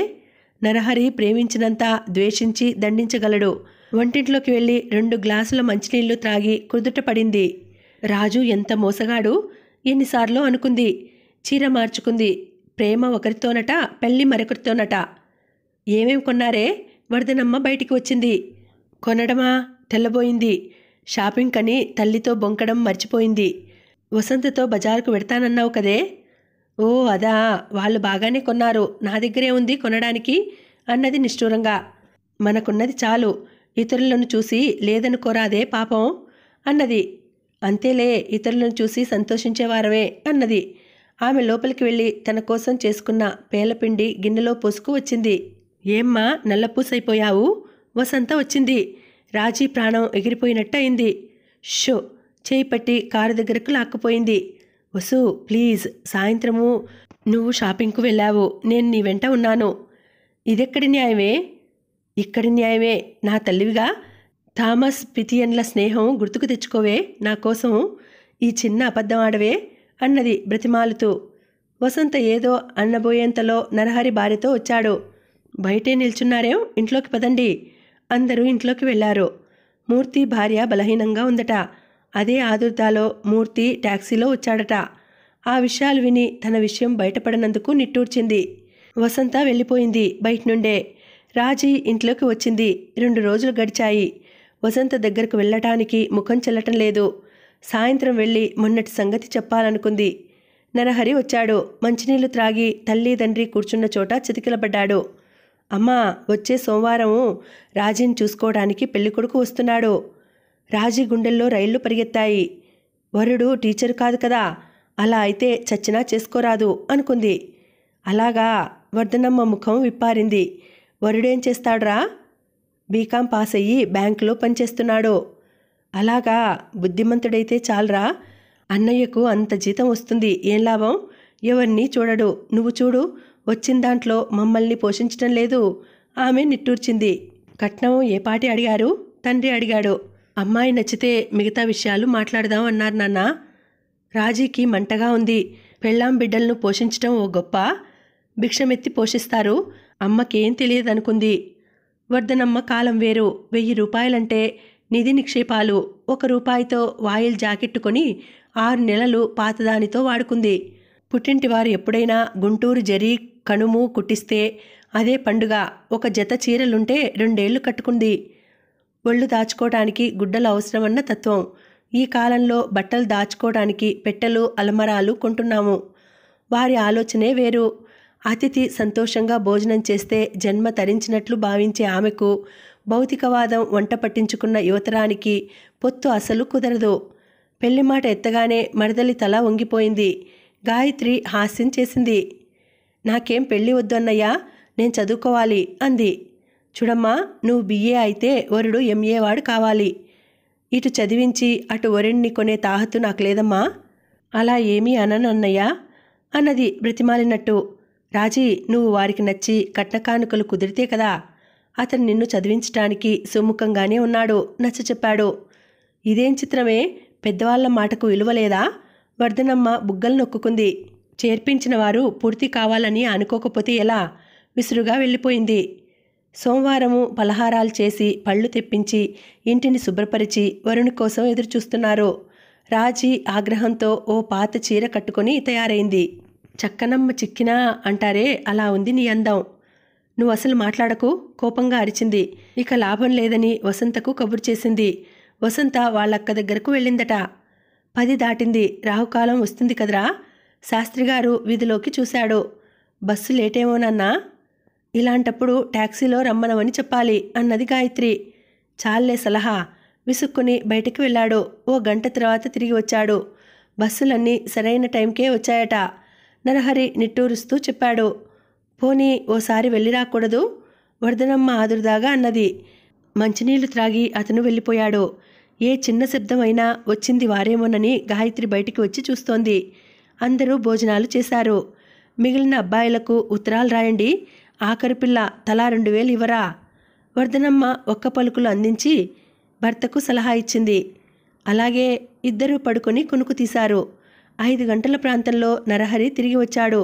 నరహరి ప్రేమించినంత ద్వేషించి దండించగలడు వంటింట్లోకి వెళ్ళి రెండు గ్లాసుల మంచినీళ్లు త్రాగి కుదుట పడింది రాజు ఎంత మోసగాడు ఎన్నిసార్లు అనుకుంది చీర మార్చుకుంది ప్రేమ ఒకరితోనట పెళ్ళి మరొకరితోనట ఏమేం కొన్నారే వరదనమ్మ బయటికి వచ్చింది కొనడమా తెల్లబోయింది షాపింగ్ కని తల్లితో బొంకడం మర్చిపోయింది వసంతతో బజారుకు వెడతానన్నావు కదే ఓ అదా వాళ్ళు బాగానే కొన్నారు నా దగ్గరే ఉంది కొనడానికి అన్నది నిష్ఠూరంగా మనకున్నది చాలు ఇతరులను చూసి లేదనుకోరాదే పాపం అన్నది అంతేలే ఇతరులను చూసి సంతోషించేవారమే అన్నది ఆమె లోపలికి వెళ్ళి తన కోసం చేసుకున్న పేలపిండి గిన్నెలో పోసుకు వచ్చింది ఏమ్మా నల్లపూసైపోయావు వసంత వచ్చింది రాజీ ప్రాణం ఎగిరిపోయినట్టయింది షో చేయి పట్టి కారు దగ్గరకు లాక్కుపోయింది వసు ప్లీజ్ సాయంత్రము నువ్వు షాపింగ్కు వెళ్ళావు నేను నీ వెంట ఉన్నాను ఇదెక్కడి న్యాయమే ఇక్కడి న్యాయమే నా తల్లివిగా థామస్ పితియన్ల స్నేహం గుర్తుకు తెచ్చుకోవే నా కోసం ఈ చిన్న అబద్ధం ఆడవే అన్నది బ్రతిమాలుతూ వసంత ఏదో అన్నబోయేంతలో నరహరి భార్యతో వచ్చాడు బయటే నిల్చున్నారేం ఇంట్లోకి పదండి అందరూ ఇంట్లోకి వెళ్లారు మూర్తి భార్య బలహీనంగా ఉందట అదే ఆదుర్దాలో మూర్తి ట్యాక్సీలో వచ్చాడట ఆ విషయాలు విని తన విషయం బయటపడనందుకు నిట్టూర్చింది వసంత వెళ్ళిపోయింది బయట నుండే రాజీ ఇంట్లోకి వచ్చింది రెండు రోజులు గడిచాయి వసంత దగ్గరకు వెళ్ళటానికి ముఖం చెల్లటం లేదు సాయంత్రం వెళ్ళి మొన్నటి సంగతి చెప్పాలనుకుంది నరహరి వచ్చాడు మంచినీళ్లు త్రాగి తల్లి తండ్రి కూర్చున్న చోట చితికిలబడ్డాడు అమ్మా వచ్చే సోమవారం రాజీని చూసుకోవడానికి పెళ్ళికొడుకు వస్తున్నాడు రాజీ గుండెల్లో రైళ్లు పరిగెత్తాయి వరుడు టీచర్ కాదు కదా అలా అయితే చచ్చినా చేసుకోరాదు అనుకుంది అలాగా వర్ధనమ్మ ముఖం విప్పారింది వరుడేం చేస్తాడ్రా బీకాం పాస్ అయ్యి బ్యాంకులో పనిచేస్తున్నాడు అలాగా బుద్ధిమంతుడైతే చాలరా అన్నయ్యకు అంత జీతం వస్తుంది ఏం లాభం ఎవరిని చూడడు నువ్వు చూడు వచ్చిన దాంట్లో మమ్మల్ని పోషించటం లేదు ఆమె నిట్టూర్చింది కట్నం ఏ పాటి అడిగారు తండ్రి అడిగాడు అమ్మాయి నచ్చితే మిగతా విషయాలు మాట్లాడదాం అన్నారు నాన్న రాజీకి మంటగా ఉంది పెళ్ళాం బిడ్డలను పోషించటం ఓ గొప్ప భిక్షమెత్తి పోషిస్తారు అమ్మకేం తెలియదనుకుంది వర్ధనమ్మ కాలం వేరు వెయ్యి రూపాయలంటే నిధి నిక్షేపాలు ఒక రూపాయితో వాయిల్ జాకెట్టుకొని ఆరు నెలలు పాతదానితో వాడుకుంది పుట్టింటివారు ఎప్పుడైనా గుంటూరు జరీ కనుము కుట్టిస్తే అదే పండుగ ఒక జత చీరలుంటే రెండేళ్లు కట్టుకుంది ఒళ్ళు దాచుకోవటానికి గుడ్డలు అవసరమన్న తత్వం ఈ కాలంలో బట్టలు దాచుకోవడానికి పెట్టెలు అలమరాలు కొంటున్నాము వారి ఆలోచనే వేరు అతిథి సంతోషంగా భోజనం చేస్తే జన్మ తరించినట్లు భావించే ఆమెకు భౌతికవాదం వంట పట్టించుకున్న యువతరానికి పొత్తు అసలు కుదరదు పెళ్లి మాట ఎత్తగానే మరదలి తల వంగిపోయింది గాయత్రి హాస్యం చేసింది నాకేం పెళ్ళి వద్దన్నయ్యా నేను చదువుకోవాలి అంది చూడమ్మా నువ్వు బిఏ అయితే వరుడు ఎంఏ వాడు కావాలి ఇటు చదివించి అటు వరుణ్ణి కొనే తాహతు నాకు లేదమ్మా అలా ఏమీ అననన్నయ్యా అన్నది బ్రతిమాలినట్టు రాజీ నువ్వు వారికి నచ్చి కట్నకానుకలు కుదిరితే కదా అతను నిన్ను చదివించటానికి సుముఖంగానే ఉన్నాడు నచ్చ చెప్పాడు ఇదేం చిత్రమే పెద్దవాళ్ల మాటకు విలువలేదా వర్ధనమ్మ బుగ్గలు నొక్కుకుంది చేర్పించిన వారు పూర్తి కావాలని అనుకోకపోతే ఎలా విసురుగా వెళ్ళిపోయింది సోమవారము పలహారాలు చేసి పళ్ళు తెప్పించి ఇంటిని శుభ్రపరిచి వరుణ్ కోసం ఎదురుచూస్తున్నారు రాజీ ఆగ్రహంతో ఓ పాత చీర కట్టుకొని తయారైంది చక్కనమ్మ చిక్కినా అంటారే అలా ఉంది నీ అందం నువ్వు అసలు మాట్లాడకు కోపంగా అరిచింది ఇక లాభం లేదని వసంతకు కబురు చేసింది వసంత వాళ్ళక్క దగ్గరకు వెళ్ళిందట పది దాటింది రాహుకాలం వస్తుంది కదరా శాస్త్రిగారు వీధిలోకి చూశాడు బస్సు లేటేమోనన్నా ఇలాంటప్పుడు ట్యాక్సీలో రమ్మనవని చెప్పాలి అన్నది గాయత్రి చాలే సలహా విసుక్కుని బయటకు వెళ్ళాడు ఓ గంట తర్వాత తిరిగి వచ్చాడు బస్సులన్నీ సరైన టైంకే వచ్చాయట నరహరి నిట్టూరుస్తూ చెప్పాడు పోనీ ఓసారి వెళ్ళి రాకూడదు వరదనమ్మ ఆదురుదాగా అన్నది మంచినీళ్లు త్రాగి అతను వెళ్ళిపోయాడు ఏ చిన్న శబ్దమైనా వచ్చింది వారేమోనని గాయత్రి బయటికి వచ్చి చూస్తోంది అందరూ భోజనాలు చేశారు మిగిలిన అబ్బాయిలకు ఉత్తరాలు రాయండి ఆఖరి పిల్ల తలా రెండు వేలు ఇవ్వరా వర్ధనమ్మ ఒక్క పలుకులు అందించి భర్తకు సలహా ఇచ్చింది అలాగే ఇద్దరూ పడుకొని కొనుకు తీశారు ఐదు గంటల ప్రాంతంలో నరహరి తిరిగి వచ్చాడు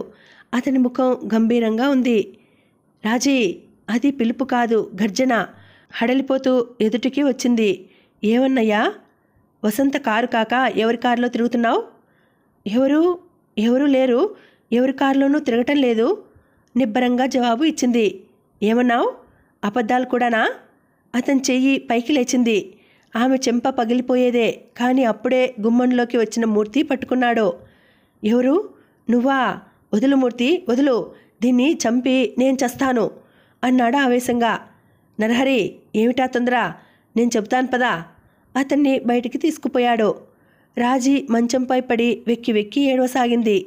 అతని ముఖం గంభీరంగా ఉంది రాజీ అది పిలుపు కాదు గర్జన హడలిపోతూ ఎదుటికి వచ్చింది ఏమన్నయ్యా వసంత కారు కాక ఎవరి కారులో తిరుగుతున్నావు ఎవరు ఎవరూ లేరు ఎవరి కారులోనూ తిరగటం లేదు నిబ్బరంగా జవాబు ఇచ్చింది ఏమన్నావు అబద్ధాలు కూడానా అతని చెయ్యి పైకి లేచింది ఆమె చెంప పగిలిపోయేదే కానీ అప్పుడే గుమ్మంలోకి వచ్చిన మూర్తి పట్టుకున్నాడు ఎవరు నువ్వా వదులు మూర్తి వదులు దీన్ని చంపి నేను చస్తాను అన్నాడు ఆవేశంగా నరహరి ఏమిటా తొందర నేను చెబుతాను పదా అతన్ని బయటికి తీసుకుపోయాడు రాజీ మంచంపై పడి వెక్కి వెక్కి ఏడవసాగింది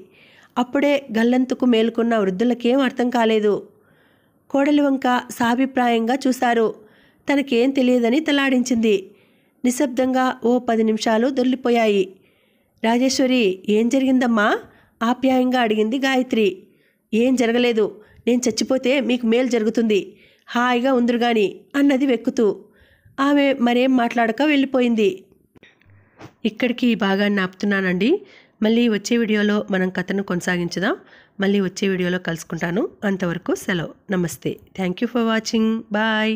అప్పుడే గల్లంతుకు మేలుకున్న వృద్ధులకేం అర్థం కాలేదు కోడలి వంక సాభిప్రాయంగా చూశారు తనకేం తెలియదని తలాడించింది నిశ్శబ్దంగా ఓ పది నిమిషాలు దొరికిపోయాయి రాజేశ్వరి ఏం జరిగిందమ్మా ఆప్యాయంగా అడిగింది గాయత్రి ఏం జరగలేదు నేను చచ్చిపోతే మీకు మేలు జరుగుతుంది హాయిగా ఉందరుగాని అన్నది వెక్కుతూ ఆమె మరేం మాట్లాడక వెళ్ళిపోయింది ఇక్కడికి ఈ భాగాన్ని ఆపుతున్నానండి మళ్ళీ వచ్చే వీడియోలో మనం కథను కొనసాగించుదాం మళ్ళీ వచ్చే వీడియోలో కలుసుకుంటాను అంతవరకు సెలవు నమస్తే thank you for watching bye